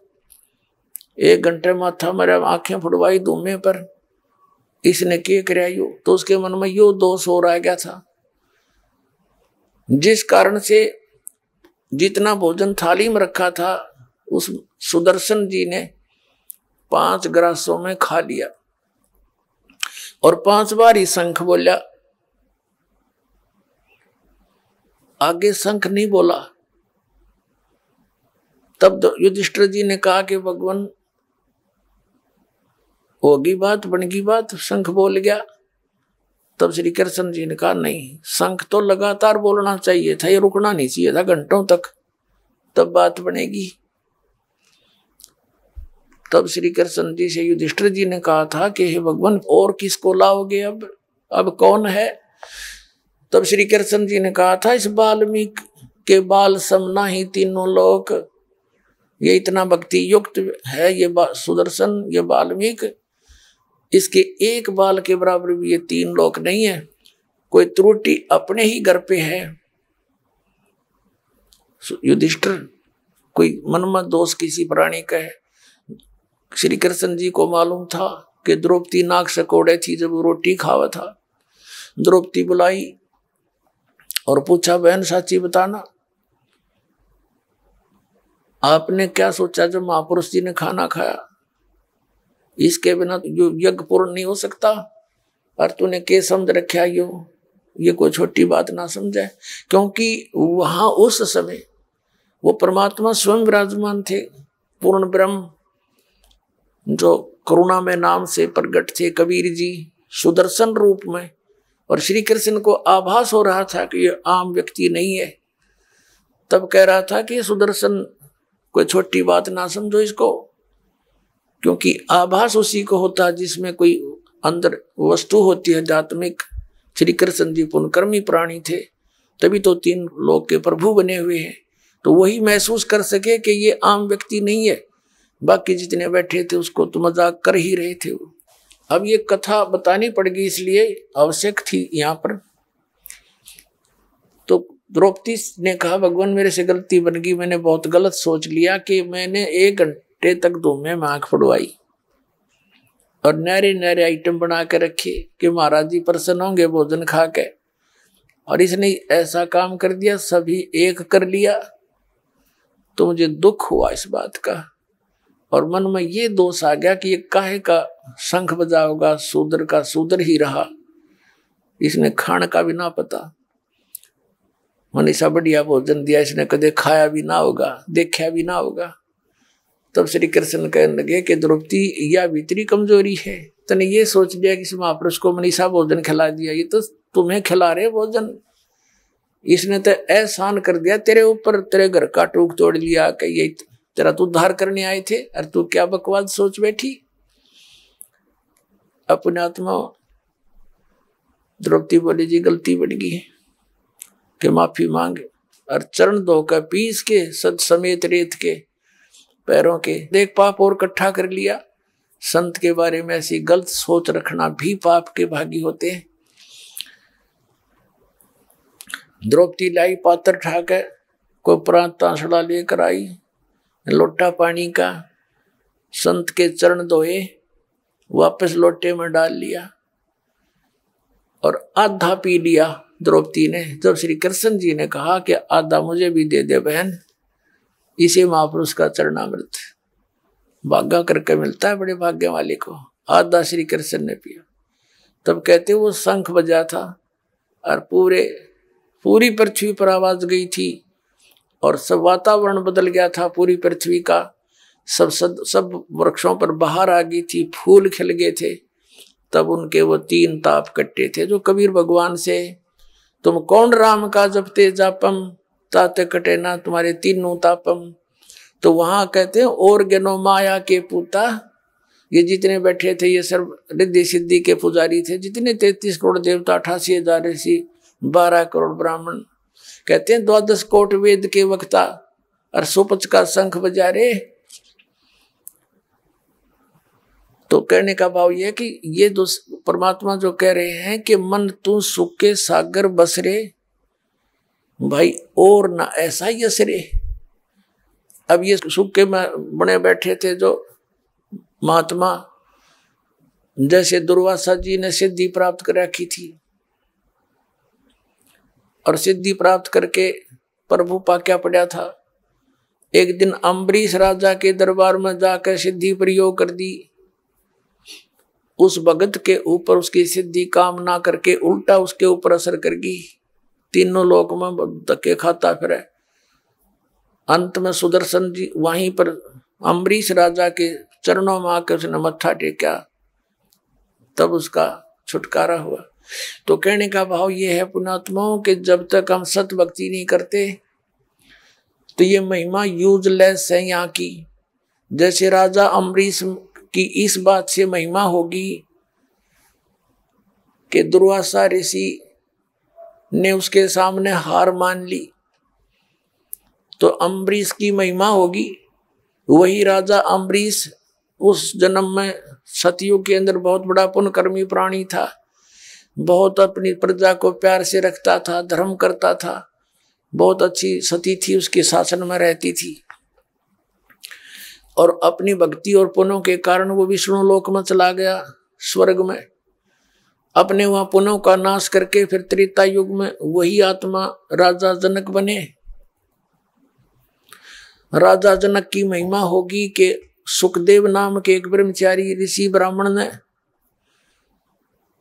A: एक घंटे माथा मेरे आंखें फुटवाई धूमे पर इसने के यू तो उसके मन में यो दोष हो आ गया था जिस कारण से जितना भोजन थाली में रखा था उस सुदर्शन जी ने पांच ग्रासों में खा लिया और पांच बार ही शंख बोला आगे शंख नहीं बोला तब तो युधिष्ठिर जी ने कहा कि भगवान होगी बात बनगी बात शंख बोल गया तब श्री कृष्ण जी ने कहा नहीं शंख तो लगातार बोलना चाहिए था ये रुकना नहीं चाहिए था घंटों तक तब बात बनेगी तब श्री कृष्ण जी से युधिष्ठिर जी ने कहा था कि हे भगवान और किसको लाओगे अब अब कौन है तब श्री कृष्ण जी ने कहा था इस बाल्मीक के बाल समना ही तीनों लोक ये इतना भक्ति युक्त है ये सुदर्शन ये बाल्मीक इसके एक बाल के बराबर भी ये तीन लोक नहीं है कोई त्रुटि अपने ही घर पे है युधिष्ठिर कोई मनमत दोष किसी प्राणी का है श्री कृष्ण जी को मालूम था कि द्रौपदी नाक से कोड़े थी जब रोटी खावा था द्रौपदी बुलाई और पूछा बहन साची बताना आपने क्या सोचा जब महापुरुष जी ने खाना खाया इसके बिना जो तो यज्ञ पूर्ण नहीं हो सकता और तूने के समझ रखा यो ये कोई छोटी बात ना समझे क्योंकि वहां उस समय वो परमात्मा स्वयं विराजमान थे पूर्ण ब्रह्म जो करुणा में नाम से प्रगट थे कबीर जी सुदर्शन रूप में और श्री कृष्ण को आभास हो रहा था कि ये आम व्यक्ति नहीं है तब कह रहा था कि सुदर्शन कोई छोटी बात ना समझो इसको क्योंकि आभास उसी को होता है जिसमें कोई अंदर वस्तु होती है जात्मिक श्री कृष्ण जी पुनकर्मी प्राणी थे तभी तो तीन लोग के प्रभु बने हुए हैं तो वही महसूस कर सके कि ये आम व्यक्ति नहीं है बाकी जितने बैठे थे उसको तो मजाक कर ही रहे थे वो अब ये कथा बतानी पड़गी इसलिए आवश्यक थी यहाँ पर तो द्रौपदी ने कहा भगवान मेरे से गलती बन गई मैंने बहुत गलत सोच लिया कि मैंने एक घंटे तक दो में आंख फुड़वाई और नरे नरे आइटम बना के रखे कि महाराज जी प्रसन्न होंगे भोजन खा के और इसने ऐसा काम कर दिया सभी एक कर लिया तो मुझे दुख हुआ इस बात का और मन में ये दोष आ गया कि ये काहे का शंख बजा होगा सूदर का सूदर ही रहा इसने खाण का भी ना पता मनीषा बढ़िया भोजन दिया इसने कदे खाया भी ना होगा देखा भी ना होगा तब श्री कृष्ण कहने लगे कि द्रौपदी या भीतरी कमजोरी है तने ये सोच लिया कि इस महापुरुष को मनीषा भोजन खिला दिया ये तो तुम्हें खिला रहे भोजन इसने तो एहसान कर दिया तेरे ऊपर तेरे घर का टूक तोड़ लिया कि ये तेरा तो उद्धार करने आए थे अरे तू क्या बकवाद सोच बैठी अपने आत्मा द्रौपदी बोली जी गलती बन गई है कि माफी मांगे और चरण दो का पीस के सत समेत रेत के पैरों के देख पाप और इकट्ठा कर लिया संत के बारे में ऐसी गलत सोच रखना भी पाप के भागी होते हैं द्रौपदी लाई पात्र ठाकर को प्रांत तांसड़ा लेकर आई लोटा पानी का संत के चरण धोए वापस लोटे में डाल लिया और आधा पी लिया द्रौपदी ने जब श्री कृष्ण जी ने कहा कि आधा मुझे भी दे दे बहन इसी महापुरुष का चरणामृत भागा करके मिलता है बड़े भाग्य वाले को आधा श्री कृष्ण ने पिया तब कहते वो शंख बजा था और पूरे पूरी पृथ्वी पर आवाज गई थी और सब वातावरण बदल गया था पूरी पृथ्वी का सब सद, सब वृक्षों पर बाहर आ गई थी फूल खिल गए थे तब उनके वो तीन ताप कट्टे थे जो कबीर भगवान से तुम कौन राम का जपते जापम तात कटे ना तुम्हारे तीनों तापम तो वहां कहते हैं और गनो माया के पुता ये जितने बैठे थे ये सर्व रिद्धि सिद्धि के पुजारी थे जितने तैतीस करोड़ देवता अठासी हजार ऋषि बारह करोड़ ब्राह्मण कहते हैं द्वादश कोट वेद के वक्ता और सुपच का शंख बजारे तो कहने का भाव यह कि ये दो परमात्मा जो कह रहे हैं कि मन तू सुख के सागर बसरे भाई और ना ऐसा ही असरे अब ये सुख के बने बैठे थे जो महात्मा जैसे दुर्वासा जी ने सिद्धि प्राप्त कर रखी थी और सिद्धि प्राप्त करके प्रभु पा क्या पड़ा था एक दिन अम्बरीश राजा के दरबार में जाकर सिद्धि प्रयोग कर दी उस भगत के ऊपर उसकी सिद्धि काम ना करके उल्टा उसके ऊपर असर कर गई तीनों लोक में धक्के खाता फिर अंत में सुदर्शन जी वहीं पर अम्बरीश राजा के चरणों में आकर उसने मत्था टेक्या तब उसका छुटकारा हुआ तो कहने का भाव ये है पुणात्माओं के जब तक हम सत भक्ति नहीं करते तो ये महिमा यूजलेस है यहाँ की जैसे राजा अम्बरीश की इस बात से महिमा होगी कि दुर्वासा ऋषि ने उसके सामने हार मान ली तो अम्बरीश की महिमा होगी वही राजा अम्बरीश उस जन्म में सतियों के अंदर बहुत बड़ा पुण्यकर्मी प्राणी था बहुत अपनी प्रजा को प्यार से रखता था धर्म करता था बहुत अच्छी सती थी उसके शासन में रहती थी और अपनी भक्ति और पुनों के कारण वो विष्णु लोक में चला गया स्वर्ग में अपने वहां पुनों का नाश करके फिर त्रेता युग में वही आत्मा राजा जनक बने राजा जनक की महिमा होगी कि सुखदेव नाम के एक ब्रह्मचारी ऋषि ब्राह्मण ने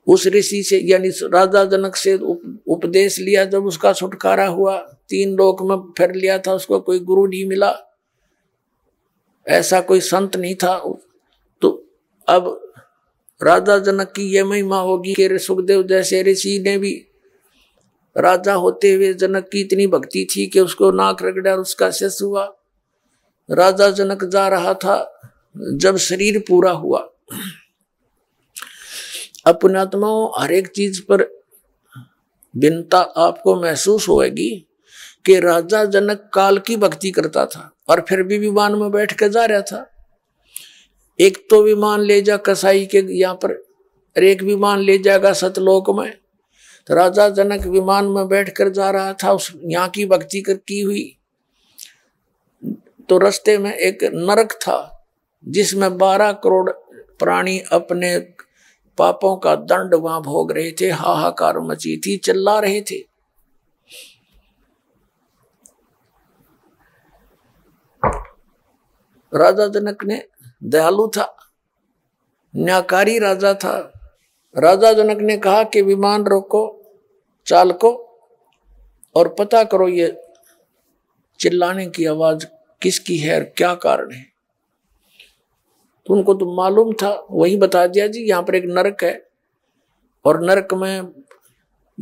A: उस ऋषि से यानी राजा जनक से उपदेश लिया जब उसका छुटकारा हुआ तीन लोक में फिर लिया था उसको कोई गुरु नहीं मिला ऐसा कोई संत नहीं था तो अब राजा जनक की यह महिमा होगी कि सुखदेव जैसे ऋषि ने भी राजा होते हुए जनक की इतनी भक्ति थी कि उसको नाक रगड़ा और उसका शिष्य हुआ राजा जनक जा रहा था जब शरीर पूरा हुआ अपनात्मा हर एक चीज पर बिनता आपको महसूस होगी कि राजा जनक काल की भक्ति करता था और फिर भी विमान में बैठ के जा रहा था एक तो विमान ले जा कसाई के यहाँ पर और एक विमान ले जाएगा सतलोक में तो राजा जनक विमान में बैठकर जा रहा था उस यहाँ की भक्ति कर की हुई तो रस्ते में एक नरक था जिसमें बारह करोड़ प्राणी अपने पापों का दंड वहां भोग रहे थे हाहाकार मची थी चिल्ला रहे थे राजा जनक ने दयालु था न्याकारी राजा था राजा जनक ने कहा कि विमान रोको चालको और पता करो ये चिल्लाने की आवाज किसकी है और क्या कारण है तो उनको तो मालूम था वही बता दिया जी यहाँ पर एक नरक है और नरक में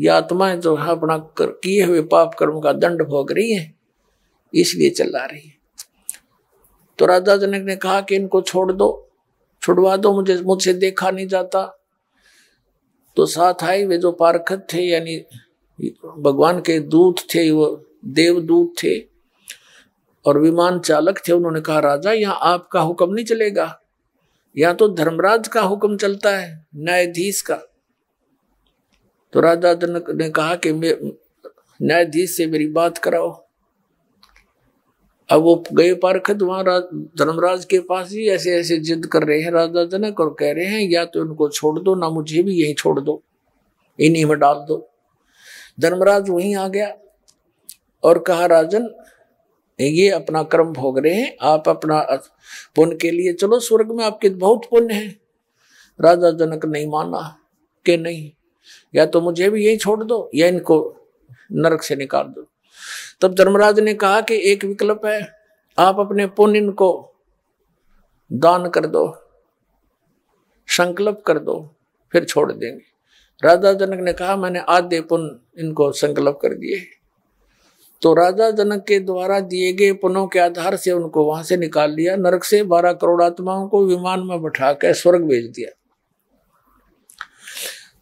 A: ये आत्माएं जो है अपना कर, किए हुए पाप कर्म का दंड भोग रही है इसलिए चला रही है तो राजा जनक ने कहा कि इनको छोड़ दो छुड़वा दो मुझे मुझसे देखा नहीं जाता तो साथ आए वे जो पारखत थे यानी भगवान के दूत थे वो देवदूत थे और विमान चालक थे उन्होंने कहा राजा यहाँ आपका हुक्म नहीं चलेगा यहां तो धर्मराज का हुक्म चलता है न्यायाधीश का तो राजा जनक ने कहा कि न्यायाधीश से मेरी बात कराओ अब वो गए पारखद वहां धर्मराज के पास ही ऐसे ऐसे जिद कर रहे हैं राजा जनक और कह रहे हैं या तो इनको छोड़ दो ना मुझे भी यही छोड़ दो इन्हीं में डाल दो धर्मराज वहीं आ गया और कहा राजन ये अपना कर्म भोग रहे हैं आप अपना पुण्य के लिए चलो स्वर्ग में आपके बहुत पुण्य है राजा जनक नहीं माना के नहीं या तो मुझे भी यही छोड़ दो या इनको नरक से निकाल दो तब धर्मराज ने कहा कि एक विकल्प है आप अपने पुण्य इनको दान कर दो संकल्प कर दो फिर छोड़ देंगे राजा जनक ने कहा मैंने आधे पुण्य इनको संकल्प कर दिए तो राजा जनक के द्वारा दिए गए पुनों के आधार से उनको वहां से निकाल लिया नरक से बारह करोड़ आत्माओं को विमान में बैठा कर स्वर्ग भेज दिया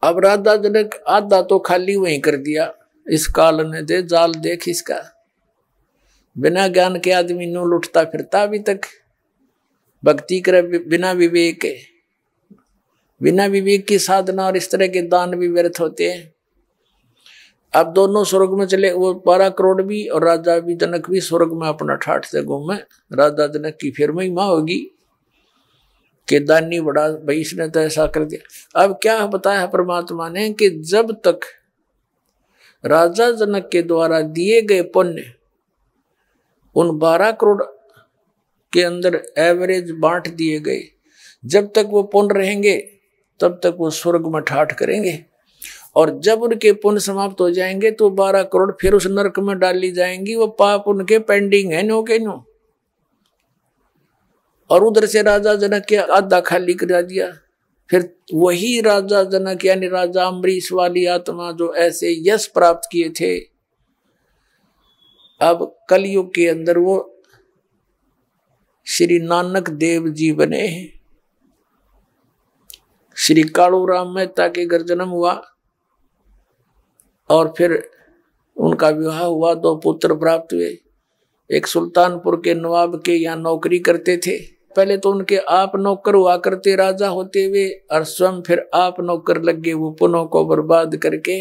A: अब राजा जनक आधा तो खाली वहीं कर दिया इस काल ने दे जाल देख इसका बिना ज्ञान के आदमी नो लुटता फिरता अभी तक भक्ति कर बिना विवेक बिना विवेक की साधना और इस तरह के दान भी व्यर्थ होते हैं अब दोनों स्वर्ग में चले वो बारह करोड़ भी और राजा भी जनक भी स्वर्ग में अपना ठाठते गुम में राजा जनक की फिर महिमा होगी के दानी बड़ा भाई इसने तो ऐसा कर दिया अब क्या बताया परमात्मा ने कि जब तक राजा जनक के द्वारा दिए गए पुण्य उन बारह करोड़ के अंदर एवरेज बांट दिए गए जब तक वो पुण्य रहेंगे तब तक वो स्वर्ग में ठाठ करेंगे और जब उनके पुण्य समाप्त हो जाएंगे तो बारह करोड़ फिर उस नरक में डाल ली जाएंगी वो पाप उनके पेंडिंग है नो के नो और उधर से राजा जनक के आधा खाली करा दिया फिर वही राजा जनक यानी राजा अम्बरीश वाली आत्मा जो ऐसे यश प्राप्त किए थे अब कलयुग के अंदर वो श्री नानक देव जी बने श्री कालू राम मेहता के घर जन्म हुआ और फिर उनका विवाह हुआ दो पुत्र प्राप्त हुए एक सुल्तानपुर के नवाब के यहाँ नौकरी करते थे पहले तो उनके आप नौकर हुआ करते राजा होते हुए और स्वयं फिर आप नौकर लग गए वो पुनों को बर्बाद करके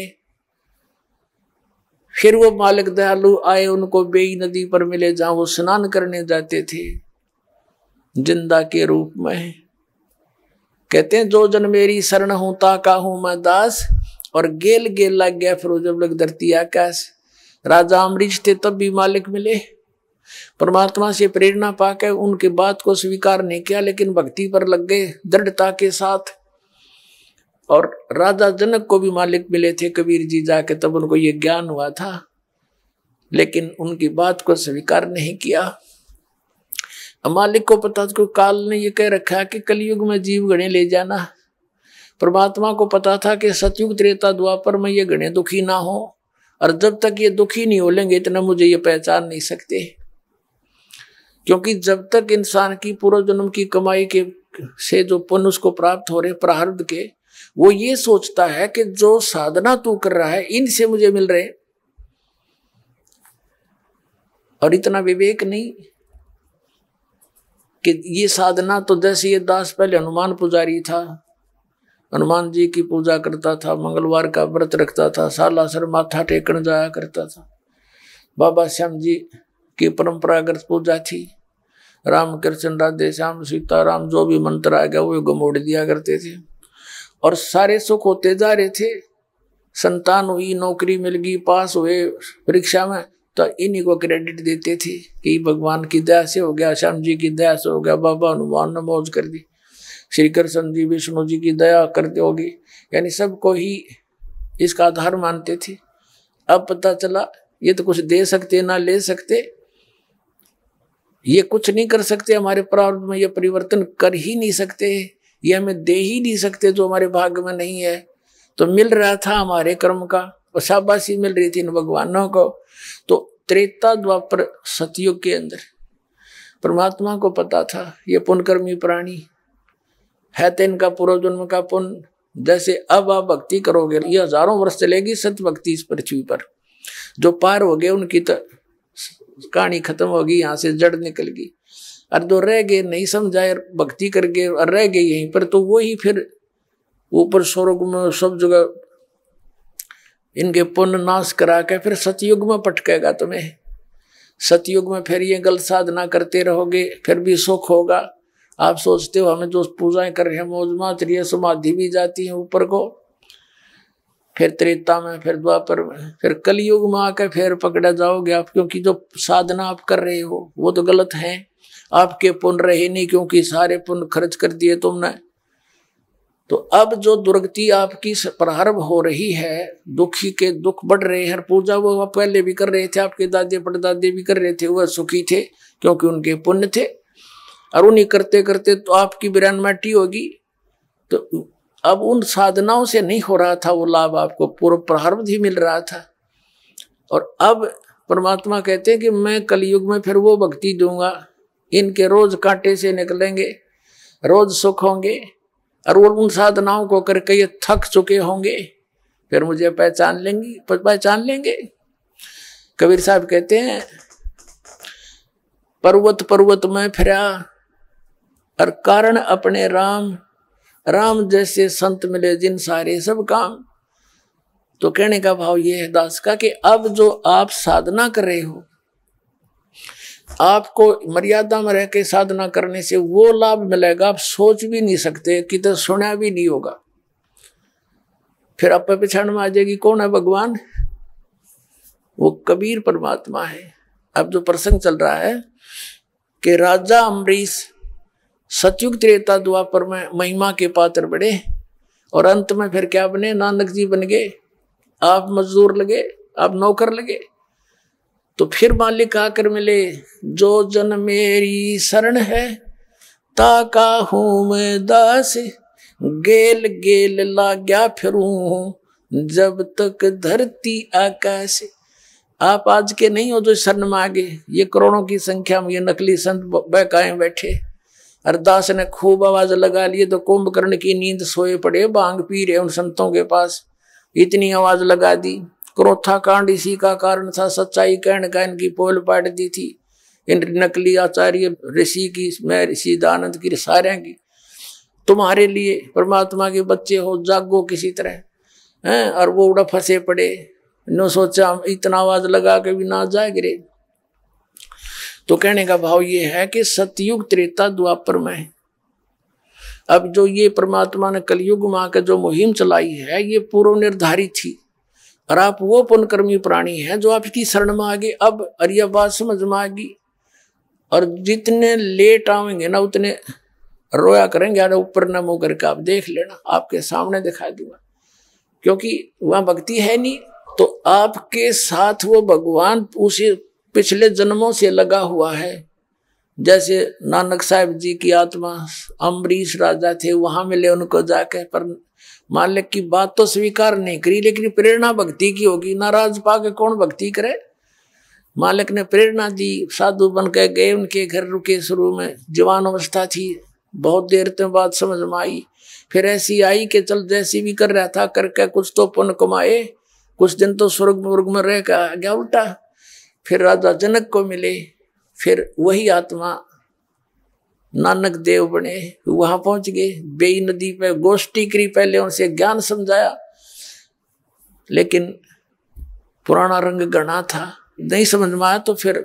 A: फिर वो मालिक दयालु आए उनको बेई नदी पर मिले जहां वो स्नान करने जाते थे जिंदा के रूप में कहते हैं जो जन मेरी शरण हूं ताका हूं मैं दास और गेल गेल लग गया फिर जब लग धरती आकाश राजा अमरीज थे तब भी मालिक मिले परमात्मा से प्रेरणा पाकर उनके बात को स्वीकार नहीं किया लेकिन भक्ति पर लग गए दृढ़ता के साथ और राजा जनक को भी मालिक मिले थे कबीर जी जाके तब उनको ये ज्ञान हुआ था लेकिन उनकी बात को स्वीकार नहीं किया मालिक को पता था काल ने ये कह रखा कि कलयुग में जीव गणे ले जाना परमात्मा को पता था कि सतयुग त्रेता द्वापर में ये गणे दुखी ना हो और जब तक ये दुखी नहीं हो लेंगे इतना मुझे ये पहचान नहीं सकते क्योंकि जब तक इंसान की पूर्व जन्म की कमाई के से जो पुण्य उसको प्राप्त हो रहे प्रारब्ध के वो ये सोचता है कि जो साधना तू कर रहा है इनसे मुझे मिल रहे और इतना विवेक नहीं कि ये साधना तो जैसे ये दास पहले हनुमान पुजारी था हनुमान जी की पूजा करता था मंगलवार का व्रत रखता था सर माथा टेकन जाया करता था बाबा श्याम जी की परंपरागत पूजा थी राम कृष्ण राधे श्याम सीता राम जो भी मंत्र आ गया वो गमोड़ दिया करते थे और सारे सुख होते जा रहे थे संतान हुई नौकरी मिल गई पास हुए परीक्षा में तो इन्हीं को क्रेडिट देते थे कि भगवान की दया से हो गया श्याम जी की दया से हो गया बाबा हनुमान ने मौज कर दी श्री कृष्ण जी विष्णु जी की दया करते होगी यानी सबको ही इसका आधार मानते थे अब पता चला ये तो कुछ दे सकते ना ले सकते ये कुछ नहीं कर सकते हमारे प्रारंभ में ये परिवर्तन कर ही नहीं सकते ये हमें दे ही नहीं सकते जो हमारे भाग्य में नहीं है तो मिल रहा था हमारे कर्म का और शाबाशी मिल रही थी इन भगवानों को तो त्रेता द्वापर सतयुग के अंदर परमात्मा को पता था ये पुनकर्मी प्राणी है तो इनका पूर्वजन्म का पुण्य जैसे अब आप भक्ति करोगे ये हजारों वर्ष चलेगी सत भक्ति इस पृथ्वी पर जो पार हो गए उनकी तो कहानी खत्म होगी यहाँ से जड़ निकल गई और जो रह गए नहीं समझाए भक्ति करके और रह गए यहीं पर तो वो ही फिर ऊपर स्वर्ग में सब जगह इनके पुण्य नाश करा के फिर सतयुग में पटकेगा तुम्हें सतयुग में फिर ये गलत साधना करते रहोगे फिर भी सुख होगा आप सोचते हो हमें जो पूजाएं कर रहे हैं मौजमा त्रिय समाधि भी जाती है ऊपर को फिर त्रेता में फिर द्वापर में फिर कलयुग में आकर फिर पकड़ा जाओगे आप क्योंकि जो साधना आप कर रहे हो वो तो गलत है आपके पुण्य रहे नहीं क्योंकि सारे पुण्य खर्च कर दिए तुमने तो अब जो दुर्गति आपकी प्रारंभ हो रही है दुखी के दुख बढ़ रहे हैं पूजा वो पहले भी कर रहे थे आपके दादे पड़दादे भी कर रहे थे वह सुखी थे क्योंकि उनके पुण्य थे और उन्हीं करते करते तो आपकी बिरान माटी होगी तो अब उन साधनाओं से नहीं हो रहा था वो लाभ आपको पूर्व प्रारब्ध ही मिल रहा था और अब परमात्मा कहते हैं कि मैं कलयुग में फिर वो भक्ति दूंगा इनके रोज कांटे से निकलेंगे रोज सुख होंगे और वो उन साधनाओं को करके ये थक चुके होंगे फिर मुझे पहचान लेंगी पहचान लेंगे कबीर साहब कहते हैं पर्वत पर्वत में फिरा और कारण अपने राम राम जैसे संत मिले जिन सारे सब काम तो कहने का भाव यह है दास का कि अब जो आप साधना कर रहे हो आपको मर्यादा में रह के साधना करने से वो लाभ मिलेगा आप सोच भी नहीं सकते तो सुना भी नहीं होगा फिर आप पहचान में आ जाएगी कौन है भगवान वो कबीर परमात्मा है अब जो प्रसंग चल रहा है कि राजा अम्बरीश सतयुग त्रेता द्वापर में महिमा के पात्र बड़े और अंत में फिर क्या बने नानक जी बन गए आप मजदूर लगे आप नौकर लगे तो फिर मालिक आकर मिले जो जन मेरी शरण है ताका हूं मैं दास गेल गेल गया फिरूं जब तक धरती आकाश आप आज के नहीं हो जो शरण में आगे ये करोड़ों की संख्या में ये नकली संत बहकाए बैठे हरदास ने खूब आवाज लगा लिए तो कुंभकर्ण की नींद सोए पड़े बांग पी रहे उन संतों के पास इतनी आवाज लगा दी क्रोथा कांड इसी का कारण था सच्चाई कहन का इनकी पोल पाट दी थी इन नकली आचार्य ऋषि की मैं ऋषि दानंद की सारे की तुम्हारे लिए परमात्मा के बच्चे हो जागो किसी तरह हैं और वो उड़ा फंसे पड़े न सोचा इतना आवाज लगा के भी ना जाए गिरे तो कहने का भाव ये है कि सतयुग त्रेता द्वापर में अब जो ये परमात्मा ने कलयुग माँ के जो मुहिम चलाई है ये पूर्व निर्धारित थी और आप वो पुनकर्मी प्राणी हैं जो आपकी शरण में आ अब अरियाबाद समझ में आ गई और जितने लेट आवेंगे ना उतने रोया करेंगे अरे ऊपर न मुँह करके आप देख लेना आपके सामने दिखा दूंगा क्योंकि वहाँ भक्ति है नहीं तो आपके साथ वो भगवान उसी पिछले जन्मों से लगा हुआ है जैसे नानक साहब जी की आत्मा अम्बरीश राजा थे वहां मिले उनको जाकर पर मालिक की बात तो स्वीकार नहीं करी लेकिन प्रेरणा भक्ति की होगी नाराज पा के कौन भक्ति करे मालिक ने प्रेरणा दी साधु बन के गए उनके घर रुके शुरू में जवान अवस्था थी बहुत देर तक बात समझ में आई फिर ऐसी आई कि चल जैसी भी कर रहा था करके कुछ तो पुण्य कमाए कुछ दिन तो स्वर्ग वर्ग में रह गया उल्टा फिर राजा जनक को मिले फिर वही आत्मा नानक देव बने वहां पहुंच गए बेई नदी पे गोष्ठी करी पहले उनसे ज्ञान समझाया लेकिन पुराना रंग गणा था नहीं समझ में आया तो फिर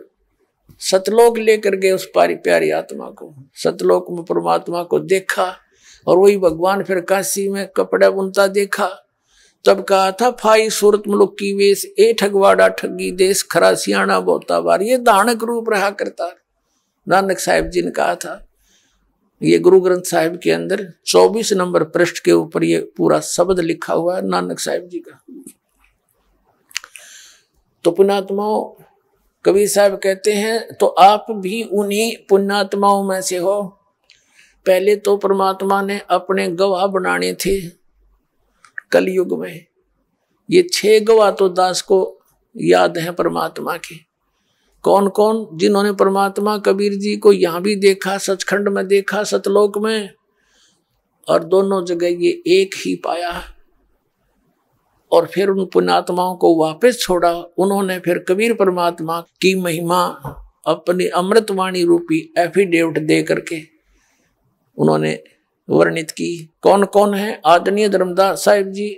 A: सतलोक लेकर गए उस पारी प्यारी आत्मा को सतलोक में परमात्मा को देखा और वही भगवान फिर काशी में कपड़े बुनता देखा तब कहा था फाई सूरत मुलुकी वेश ए ठगवाड़ा ठगी देश खरा सियाणा बोता बार ये दानक रूप रहा करता नानक साहेब जी ने कहा था ये गुरु ग्रंथ साहिब के अंदर 24 नंबर पृष्ठ के ऊपर ये पूरा शब्द लिखा हुआ है नानक साहेब जी का तो पुणात्माओं कबीर साहब कहते हैं तो आप भी उन्हीं पुण्यात्माओं में से हो पहले तो परमात्मा ने अपने गवाह बनाने थे कलयुग में ये छह गवा तो दास को याद है परमात्मा की कौन कौन जिन्होंने परमात्मा कबीर जी को यहां भी देखा सचखंड में देखा सतलोक में और दोनों जगह ये एक ही पाया और फिर उन पुणात्माओं को वापस छोड़ा उन्होंने फिर कबीर परमात्मा की महिमा अपनी अमृतवाणी रूपी एफिडेविट दे करके उन्होंने वर्णित की कौन कौन है आदरणीय धर्मदास साहिब जी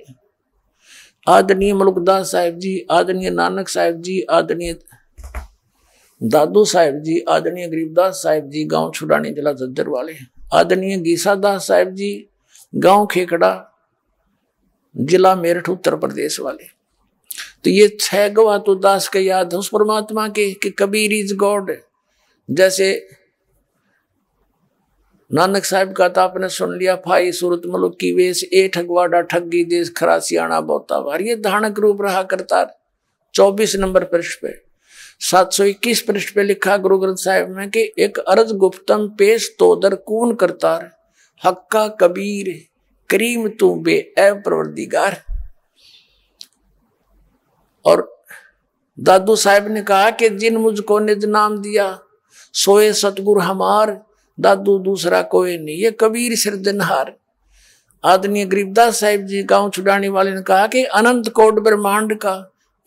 A: आदरणीय मुल्कदास साहिब जी आदरणीय नानक साहिब जी आदरणीय दादू साहिब जी आदरणीय गरीबदास साहिब जी गांव छुड़ानी जिला झज्जर वाले आदरणीय गीसादास साहिब जी गांव खेकड़ा जिला मेरठ उत्तर प्रदेश वाले तो ये छह गवा तो दास के याद है उस परमात्मा के कि कबीर इज गॉड जैसे नानक साहब का तो आपने सुन लिया फाई सूरत मुलुक की वेश ए ठगवाडा ठगी देश खरासियाणा बोता वार ये धारणक रूप रहा करता चौबीस नंबर पृष्ठ पे सात सौ इक्कीस पृष्ठ पे लिखा गुरु ग्रंथ साहिब में कि एक अरज गुप्तम पेश तोदर कून करतार हक्का कबीर करीम तू बे ए और दादू साहब ने कहा कि जिन मुझको निज नाम दिया सोए सतगुर हमार दादू दूसरा कोई नहीं ये कबीर सिरजनहार आदनीय गरीबदास साहिब जी गांव छुड़ाने वाले ने कहा कि अनंत कोट ब्रह्मांड का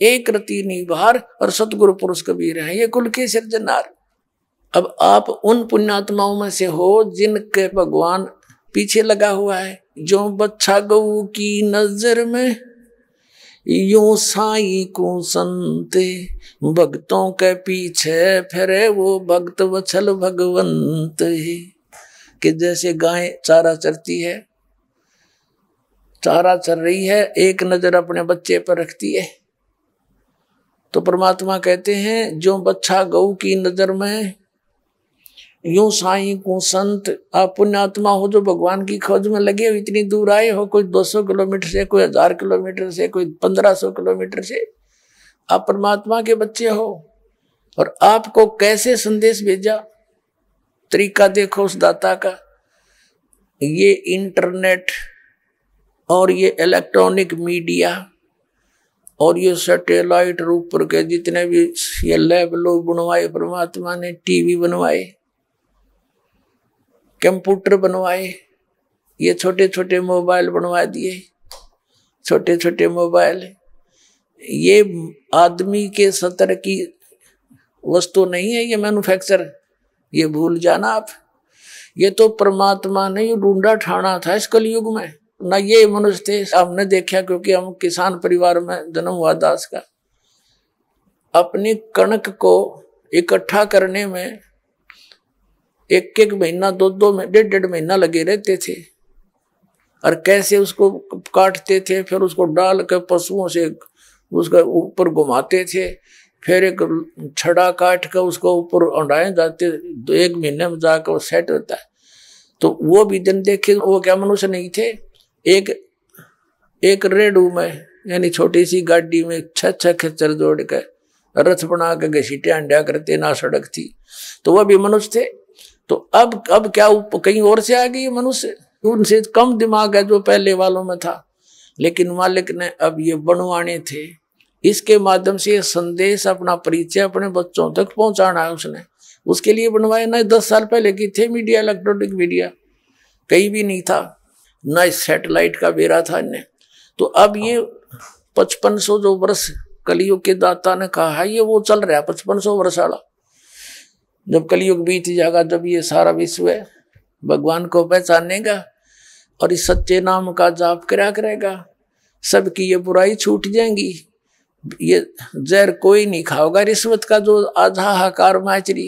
A: एक रति निभार और सतगुरु पुरुष कबीर हैं ये कुल के सृजनहार अब आप उन पुण्यात्माओं में से हो जिनके भगवान पीछे लगा हुआ है जो बच्चा गऊ की नजर में यो साई को संते भक्तों के पीछे फेरे वो भक्त वछल भगवंत कि जैसे गाय चारा चरती है चारा चर रही है एक नजर अपने बच्चे पर रखती है तो परमात्मा कहते हैं जो बच्चा गऊ की नजर में यूं साई को संत आप पुण्यात्मा हो जो भगवान की खोज में लगे हो इतनी दूर आए हो कोई 200 किलोमीटर से कोई हजार किलोमीटर से कोई 1500 किलोमीटर से आप परमात्मा के बच्चे हो और आपको कैसे संदेश भेजा तरीका देखो उस दाता का ये इंटरनेट और ये इलेक्ट्रॉनिक मीडिया और ये सैटेलाइट रूप पर के जितने भी ये लैब लोग बनवाए परमात्मा ने टीवी बनवाए कंप्यूटर बनवाए ये छोटे छोटे मोबाइल बनवा दिए छोटे छोटे मोबाइल ये आदमी के सतर की वस्तु नहीं है ये मैन्युफैक्चर ये भूल जाना आप ये तो परमात्मा ने ढूंढा ठाणा था इस कलयुग में ना ये मनुष्य थे हमने देखा क्योंकि हम किसान परिवार में जन्म हुआ दास का अपनी कणक को इकट्ठा करने में एक एक महीना दो दो डेढ़ डेढ़ महीना लगे रहते थे और कैसे उसको काटते थे फिर उसको डाल कर पशुओं से उसका ऊपर घुमाते थे फिर एक छड़ा काट कर उसको ऊपर उड़ाए जाते दो तो एक महीने में जाकर वो सेट होता है तो वो भी दिन देखे वो क्या मनुष्य नहीं थे एक एक रेडू में यानी छोटी सी गाड़ी में छह छह खच्चर जोड़ कर रथ बना के घसीटे अंडा करते ना सड़क थी तो वह भी मनुष्य थे तो अब अब क्या कहीं और से आ गई मनुष्य उनसे कम दिमाग है जो पहले वालों में था लेकिन मालिक ने अब ये बनवाने थे इसके माध्यम से संदेश अपना परिचय अपने बच्चों तक पहुंचाना है उसने उसके लिए बनवाए ना दस साल पहले की थे मीडिया इलेक्ट्रॉनिक मीडिया कहीं भी नहीं था ना इस सेटेलाइट का बेरा था इन्हें तो अब ये पचपन सौ जो वर्ष कलियुग के दाता ने कहा है ये वो चल रहा है पचपन सौ वर्ष वाला जब कलयुग बीत जाएगा जब ये सारा विश्व है भगवान को पहचानेगा और इस सच्चे नाम का जाप करा करेगा सबकी ये बुराई छूट जाएंगी ये जहर कोई नहीं खाओगा रिश्वत का जो आधा हाकार माचरी